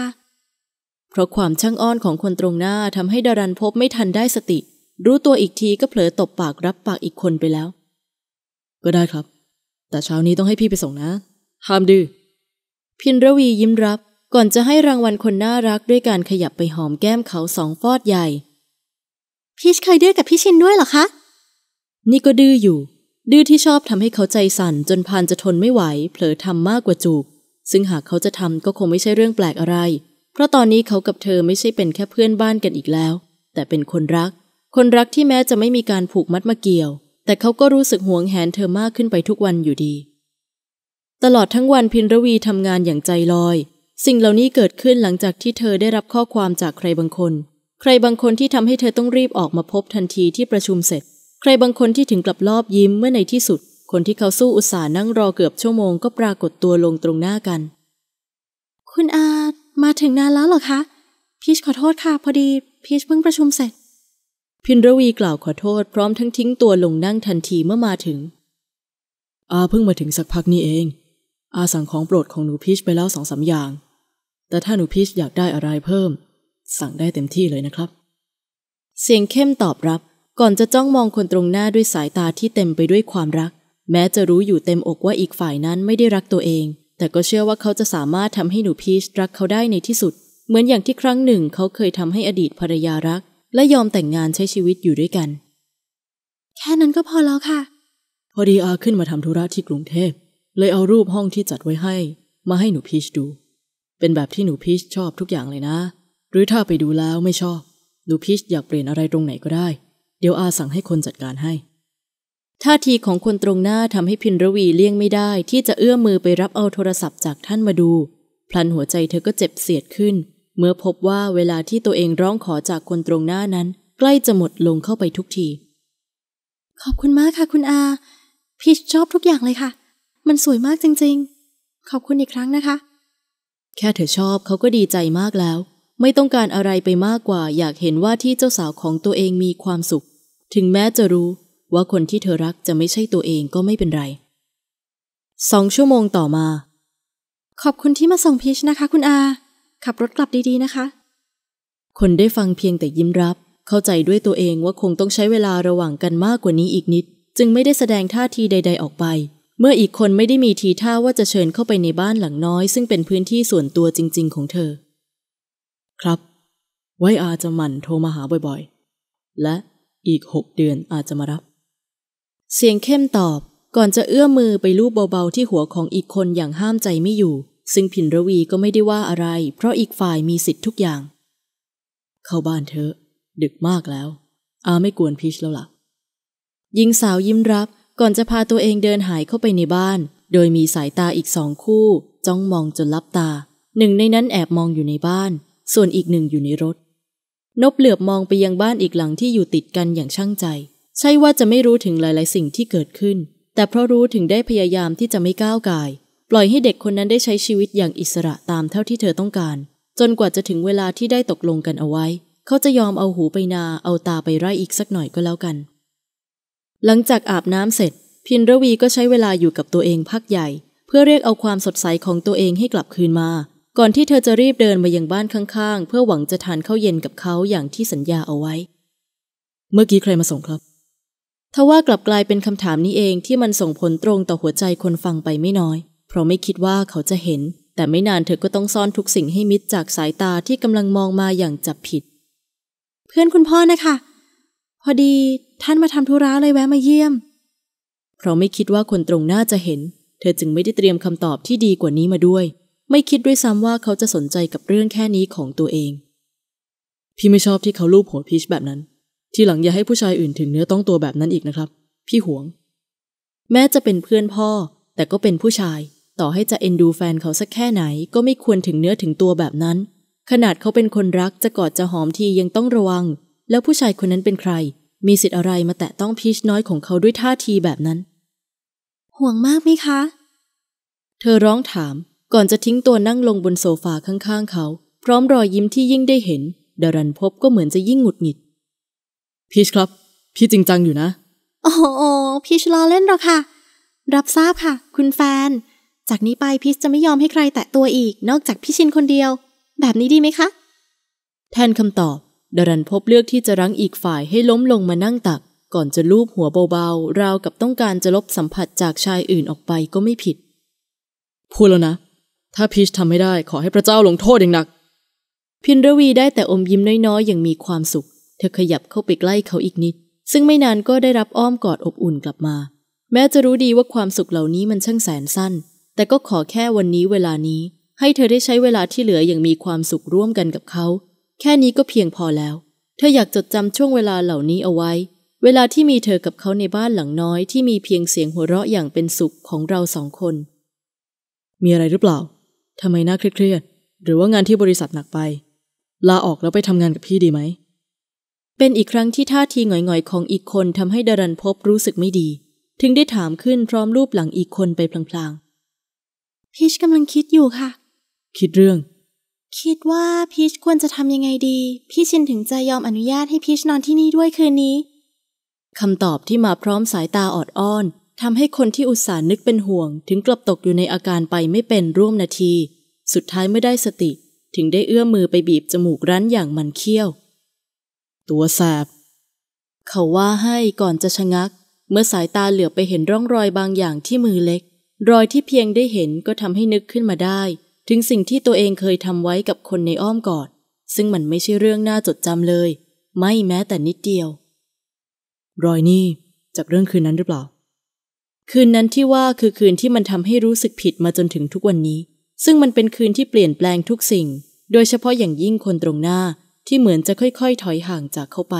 เพราะความช่างอ้อนของคนตรงหน้าทำให้ดารันพบไม่ทันได้สติ รู้ตัวอีกทีก็เผลอตบปากรับปากอีกคนไปแล้ว ก็ได้ครับ แต่เช้านี้ต้องให้พี่ไปส่งนะห้ามดื้อพินระวียิ้มรับก่อนจะให้รางวัลคนน่ารักด้วยการขยับไปหอมแก้มเขาสองฟอดใหญ่ พีชเคยดื้อกับพี่ชินด้วยเหรอคะ นี่ก็ดื้ออยู่ดื้อที่ชอบทำให้เขาใจสั่น จนพานจะทนไม่ไหวเผลอทำมากกว่าจูบซึ่งหากเขาจะทำก็คงไม่ใช่เรื่องแปลกอะไร เพราะตอนนี้เขากับเธอไม่ใช่เป็นแค่เพื่อนบ้านกันอีกแล้ว แต่เป็นคนรัก คนรักที่แม้จะไม่มีการผูกมัดมาเกี่ยว แต่เขาก็รู้สึกหวงแหนเธอมากขึ้นไปทุกวันอยู่ดีตลอดทั้งวันพินรวีทำงานอย่างใจลอย สิ่งเหล่านี้เกิดขึ้นหลังจากที่เธอได้รับข้อความจากใครบางคน ใครบางคนที่ทำให้เธอต้องรีบออกมาพบทันทีที่ประชุมเสร็จ ใครบางคนที่ถึงกลับรอบยิ้มเมื่อในที่สุด คนที่เขาสู้อุตส่าห์นั่งรอเกือบชั่วโมงก็ปรากฏตัวลงตรงหน้ากัน คุณอามาถึงนานแล้วหรอคะ พีชขอโทษค่ะ พอดีพีชเพิ่งประชุมเสร็จ พินรวีกล่าวขอโทษพร้อมทั้งทิ้งตัวลงนั่งทันทีเมื่อมาถึงอาเพิ่งมาถึงสักพักนี้เองอาสั่งของโปรดของหนูพีชไปแล้วสองสาอย่าง แต่ถ้าหนูพีชอยากได้อะไรเพิ่ม สั่งได้เต็มที่เลยนะครับ เสียงเข้มตอบรับ ก่อนจะจ้องมองคนตรงหน้าด้วยสายตาที่เต็มไปด้วยความรัก แม้จะรู้อยู่เต็มอกว่าอีกฝ่ายนั้นไม่ได้รักตัวเอง แต่ก็เชื่อว่าเขาจะสามารถทำให้หนูพีชรักเขาได้ในที่สุด เหมือนอย่างที่ครั้งหนึ่งเขาเคยทำให้อดีตภรรยารักและยอมแต่งงานใช้ชีวิตอยู่ด้วยกัน แค่นั้นก็พอแล้วค่ะ พอดีอาขึ้นมาทำธุระที่กรุงเทพเลยเอารูปห้องที่จัดไว้ให้ มาให้หนูพีชดู เป็นแบบที่หนูพีชชอบทุกอย่างเลยนะ หรือถ้าไปดูแล้วไม่ชอบ หนูพีชอยากเปลี่ยนอะไรตรงไหนก็ได้ เดี๋ยวอาสั่งให้คนจัดการให้ ท่าทีของคนตรงหน้าทำให้พินรวีเลี่ยงไม่ได้ ที่จะเอื้อมมือไปรับเอาโทรศัพท์จากท่านมาดู พลันหัวใจเธอก็เจ็บเสียดขึ้น เมื่อพบว่าเวลาที่ตัวเองร้องขอจากคนตรงหน้านั้น ใกล้จะหมดลงเข้าไปทุกที ขอบคุณมากค่ะคุณอา พีชชอบทุกอย่างเลยค่ะมันสวยมากจริง ๆ ขอบคุณอีกครั้งนะคะ แค่เธอชอบเขาก็ดีใจมากแล้ว ไม่ต้องการอะไรไปมากกว่า อยากเห็นว่าที่เจ้าสาวของตัวเองมีความสุข ถึงแม้จะรู้ว่าคนที่เธอรักจะไม่ใช่ตัวเองก็ไม่เป็นไร สองชั่วโมงต่อมา ขอบคุณที่มาส่งพีชนะคะคุณอา ขับรถกลับดีๆนะคะ คนได้ฟังเพียงแต่ยิ้มรับ เข้าใจด้วยตัวเองว่าคงต้องใช้เวลาระหว่างกันมากกว่านี้อีกนิด จึงไม่ได้แสดงท่าทีใด ๆออกไปเมื่ออีกคนไม่ได้มีทีท่าว่าจะเชิญเข้าไปในบ้านหลังน้อย ซึ่งเป็นพื้นที่ส่วนตัวจริงๆของเธอ ครับ ไว้อาจะหมั่นโทรมาหาบ่อยๆ และอีกหกเดือนอาจจะมารับ เสียงเข้มตอบก่อนจะเอื้อมือไปลูบเบาๆ ที่หัวของอีกคนอย่างห้ามใจไม่อยู่ ซึ่งผินรวีก็ไม่ได้ว่าอะไร เพราะอีกฝ่ายมีสิทธิ์ทุกอย่าง เข้าบ้านเธอดึกมากแล้ว อาไม่กวนพีชแล้วละ่ะหญิงสาวยิ้มรับก่อนจะพาตัวเองเดินหายเข้าไปในบ้าน โดยมีสายตาอีกสองคู่ จ้องมองจนลับตา หนึ่งในนั้นแอบมองอยู่ในบ้าน ส่วนอีกหนึ่งอยู่ในรถนบเหลือบมองไปยังบ้านอีกหลังที่อยู่ติดกันอย่างช่างใจ ใช่ว่าจะไม่รู้ถึงหลายๆสิ่งที่เกิดขึ้น แต่เพราะรู้ถึงได้พยายามที่จะไม่ก้าวไกาย ปล่อยให้เด็กคนนั้นได้ใช้ชีวิตอย่างอิสระตามเท่าที่เธอต้องการ จนกว่าจะถึงเวลาที่ได้ตกลงกันเอาไว้ เขาจะยอมเอาหูไปนา เอาตาไปไร่อีกสักหน่อยก็แล้วกันหลังจากอาบน้ำเสร็จพินระวีก็ใช้เวลาอยู่กับตัวเองพักใหญ่ เพื่อเรียกเอาความสดใสของตัวเองให้กลับคืนมา ก่อนที่เธอจะรีบเดินมายังบ้านข้างๆ เพื่อหวังจะทานข้าวเย็นกับเขาอย่างที่สัญญาเอาไว้ เมื่อกี้ใครมาส่งครับทว่ากลับกลายเป็นคำถามนี้เองที่มันส่งผลตรงต่อหัวใจคนฟังไปไม่น้อย เพราะไม่คิดว่าเขาจะเห็น แต่ไม่นานเธอก็ต้องซ่อนทุกสิ่งให้มิดจากสายตาที่กำลังมองมาอย่างจับผิด เพื่อนคุณพ่อนะคะ พอดีท่านมาทำธุระเลยแวะมาเยี่ยม เพราะไม่คิดว่าคนตรงหน้าจะเห็น เธอจึงไม่ได้เตรียมคำตอบที่ดีกว่านี้มาด้วย ไม่คิดด้วยซ้ำว่าเขาจะสนใจกับเรื่องแค่นี้ของตัวเอง พี่ไม่ชอบที่เขาลูบหัวพีชแบบนั้น ที่หลังอย่าให้ผู้ชายอื่นถึงเนื้อต้องตัวแบบนั้นอีกนะครับ พี่หวง แม้จะเป็นเพื่อนพ่อ แต่ก็เป็นผู้ชาย ต่อให้จะเอ็นดูแฟนเขาสักแค่ไหน ก็ไม่ควรถึงเนื้อถึงตัวแบบนั้น ขนาดเขาเป็นคนรักจะกอดจะหอมทียังต้องระวัง แล้วผู้ชายคนนั้นเป็นใครมีสิทธิ์อะไรมาแตะต้องพีชน้อยของเขาด้วยท่าทีแบบนั้น ห่วงมากไหมคะ เธอร้องถามก่อนจะทิ้งตัวนั่งลงบนโซฟาข้างๆเขา พร้อมรอยยิ้มที่ยิ่งได้เห็นดารันพบก็เหมือนจะยิ่งหงุดหงิด พีชครับ พี่จริงจังอยู่นะ โอ้โหพีชล้อเล่นหรอคค่ะ รับทราบค่ะ คุณแฟน จากนี้ไปพีชจะไม่ยอมให้ใครแตะตัวอีก นอกจากพี่ชินคนเดียว แบบนี้ดีไหมคะ แทนคำตอบดารันพบเลือกที่จะรั้งอีกฝ่ายให้ล้มลงมานั่งตัก ก่อนจะลูบหัวเบาๆ ราวกับต้องการจะลบสัมผัสจากชายอื่นออกไปก็ไม่ผิด พูดแล้วนะ ถ้าพีชทำไม่ได้ขอให้พระเจ้าลงโทษอย่างหนัก พินรวีได้แต่อมยิ้มน้อย ๆ อย่างมีความสุข เธอขยับเข้าไปใกล้เขาอีกนิด ซึ่งไม่นานก็ได้รับอ้อมกอดอบอุ่นกลับมา แม้จะรู้ดีว่าความสุขเหล่านี้มันช่างแสนสั้น แต่ก็ขอแค่วันนี้เวลานี้ ให้เธอได้ใช้เวลาที่เหลืออย่างมีความสุขร่วมกันกับเขาแค่นี้ก็เพียงพอแล้ว เธออยากจดจำช่วงเวลาเหล่านี้เอาไว้ เวลาที่มีเธอกับเขาในบ้านหลังน้อยที่มีเพียงเสียงหัวเราะอย่างเป็นสุขของเราสองคน มีอะไรหรือเปล่า ทำไมน่าเครียดหรือว่างานที่บริษัทหนักไป ลาออกแล้วไปทำงานกับพี่ดีไหม เป็นอีกครั้งที่ท่าทีหงอยๆ ของอีกคนทำให้ดารันพบรู้สึกไม่ดี ถึงได้ถามขึ้นพร้อมรูปหลังอีกคนไปพลางๆ พีชกำลังคิดอยู่ค่ะ คิดเรื่องคิดว่าพีชควรจะทำยังไงดี พี่ชินถึงจะยอมอนุญาตให้พีชนอนที่นี่ด้วยคืนนี้คำตอบที่มาพร้อมสายตาออดอ้อนทำให้คนที่อุตส่าห์นึกเป็นห่วง ถึงกลับตกอยู่ในอาการไปไม่เป็นร่วมนาที สุดท้ายไม่ได้สติ ถึงได้เอื้อมมือไปบีบจมูกรั้นอย่างมันเคี้ยว ตัวแสบ เขาว่าให้ก่อนจะชะงัก เมื่อสายตาเหลือบไปเห็นร่องรอยบางอย่างที่มือเล็ก รอยที่เพียงได้เห็นก็ทำให้นึกขึ้นมาได้ถึงสิ่งที่ตัวเองเคยทำไว้กับคนในอ้อมกอด ซึ่งมันไม่ใช่เรื่องน่าจดจำเลย ไม่แม้แต่นิดเดียว รอยนี่จากเรื่องคืนนั้นหรือเปล่าคืนนั้นที่ว่าคือคืนที่มันทำให้รู้สึกผิดมาจนถึงทุกวันนี้ ซึ่งมันเป็นคืนที่เปลี่ยนแปลงทุกสิ่ง โดยเฉพาะอย่างยิ่งคนตรงหน้าที่เหมือนจะค่อย ๆ ถอยห่างจากเขาไป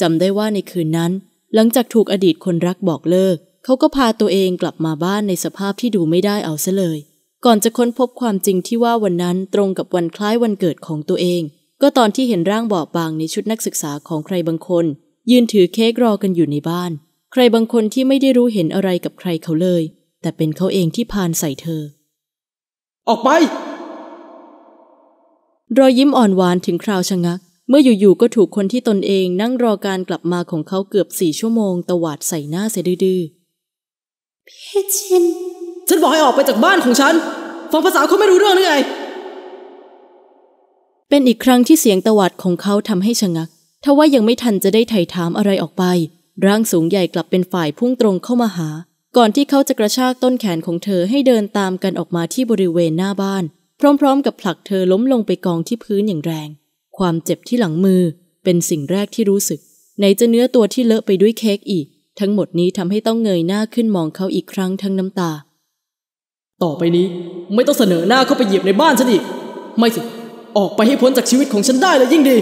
จำได้ว่าในคืนนั้น หลังจากถูกอดีตคนรักบอกเลิกเขาก็พาตัวเองกลับมาบ้านในสภาพที่ดูไม่ได้เอาซะเลยก่อนจะค้นพบความจริงที่ว่าวันนั้นตรงกับวันคล้ายวันเกิดของตัวเอง ก็ตอนที่เห็นร่างบอบบางในชุดนักศึกษาของใครบางคน ยืนถือเค้กรอกันอยู่ในบ้าน ใครบางคนที่ไม่ได้รู้เห็นอะไรกับใครเขาเลย แต่เป็นเขาเองที่พานใส่เธอ ออกไป รอยยิ้มอ่อนหวานถึงคราวชะงัก เมื่ออยู่ๆก็ถูกคนที่ตนเองนั่งรอการกลับมาของเขาเกือบสี่ชั่วโมงตวาดใส่หน้าเสือดือเพชินฉันบอกให้ออกไปจากบ้านของฉัน ฟังภาษาเขาไม่รู้เรื่องหรือไง เป็นอีกครั้งที่เสียงตวัดของเขาทำให้ชะงัก ทว่ายังไม่ทันจะได้ไถ่ถามอะไรออกไป ร่างสูงใหญ่กลับเป็นฝ่ายพุ่งตรงเข้ามาหา ก่อนที่เขาจะกระชากต้นแขนของเธอให้เดินตามกันออกมาที่บริเวณหน้าบ้าน พร้อมๆกับผลักเธอล้มลงไปกองที่พื้นอย่างแรง ความเจ็บที่หลังมือ เป็นสิ่งแรกที่รู้สึกในจะเนื้อตัวที่เลอะไปด้วยเค้กอีก ทั้งหมดนี้ทำให้ต้องเงยหน้าขึ้นมองเขาอีกครั้งทั้งน้ำตาต่อไปนี้ไม่ต้องเสนอหน้าเข้าไปเหยียบในบ้านฉันอีก ไม่สิ ออกไปให้พ้นจากชีวิตของฉันได้เลยยิ่งดี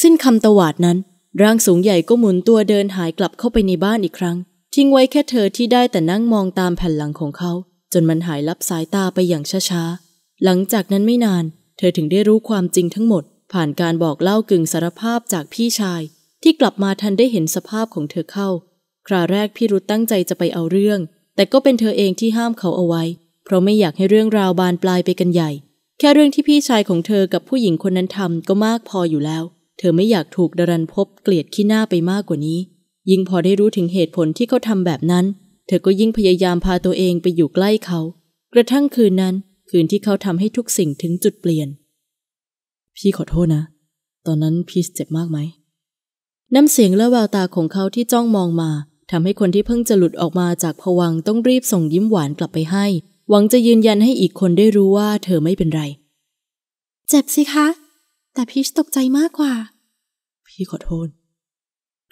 สิ้นคำตวาดนั้น ร่างสูงใหญ่ก็หมุนตัวเดินหายกลับเข้าไปในบ้านอีกครั้งทิ้งไว้แค่เธอที่ได้แต่นั่งมองตามแผ่นหลังของเขา จนมันหายลับสายตาไปอย่างช้าๆ หลังจากนั้นไม่นาน เธอถึงได้รู้ความจริงทั้งหมด ผ่านการบอกเล่ากึ่งสารภาพจากพี่ชาย ที่กลับมาทันได้เห็นสภาพของเธอเข้าคราแรกพี่รุตตั้งใจจะไปเอาเรื่องแต่ก็เป็นเธอเองที่ห้ามเขาเอาไว้ เพราะไม่อยากให้เรื่องราวบานปลายไปกันใหญ่ แค่เรื่องที่พี่ชายของเธอกับผู้หญิงคนนั้นทำก็มากพออยู่แล้ว เธอไม่อยากถูกดารันพบเกลียดขี้หน้าไปมากกว่านี้ ยิ่งพอได้รู้ถึงเหตุผลที่เขาทำแบบนั้น เธอก็ยิ่งพยายามพาตัวเองไปอยู่ใกล้เขา กระทั่งคืนนั้นคืนที่เขาทำให้ทุกสิ่งถึงจุดเปลี่ยน พี่ขอโทษนะ ตอนนั้นพี่เจ็บมากไหมน้ำเสียงและแววตาของเขาที่จ้องมองมาทำให้คนที่เพิ่งจะหลุดออกมาจากผวังต้องรีบส่งยิ้มหวานกลับไปให้ หวังจะยืนยันให้อีกคนได้รู้ว่า เธอไม่เป็นไร เจ็บสิคะ แต่พีชตกใจมากกว่า พี่ขอโทษ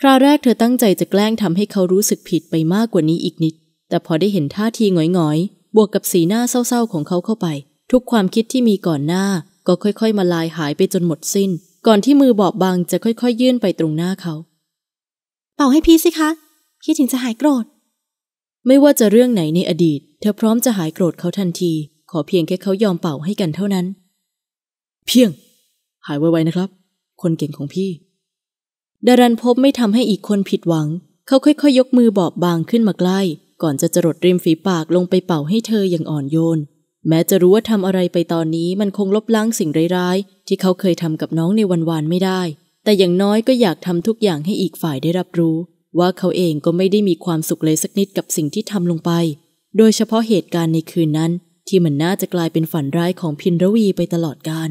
คราวแรกเธอตั้งใจจะแกล้งทำให้เขารู้สึกผิดไปมากกว่านี้อีกนิด แต่พอได้เห็นท่าทีง่อยๆ บวกกับสีหน้าเศร้า ๆ ของเขาเข้าไป ทุกความคิดที่มีก่อนหน้าก็ค่อยๆมาลายหายไปจนหมดสิ้น ก่อนที่มือบอบบางจะค่อย ๆ ยื่นไปตรงหน้าเขา เป่าให้พีชสิคะพี่ถึงจะหายโกรธ ไม่ว่าจะเรื่องไหนในอดีต เธอพร้อมจะหายโกรธเขาทันที ขอเพียงแค่เขายอมเป่าให้กันเท่านั้น เพียง หายไวๆนะครับ คนเก่งของพี่ ดารันพบไม่ทำให้อีกคนผิดหวัง เขาค่อยๆยยกมือบอบบางขึ้นมาใกล้ ก่อนจะจรดริมฝีปากลงไปเป่าให้เธออย่างอ่อนโยน แม้จะรู้ว่าทำอะไรไปตอนนี้มันคงลบล้างสิ่งร้ายๆที่เขาเคยทำกับน้องในวันวานไม่ได้ แต่อย่างน้อยก็อยากทำทุกอย่างให้อีกฝ่ายได้รับรู้ว่าเขาเองก็ไม่ได้มีความสุขเลยสักนิดกับสิ่งที่ทำลงไป โดยเฉพาะเหตุการณ์ในคืนนั้น ที่มันน่าจะกลายเป็นฝันร้ายของพินรวีไปตลอดกาล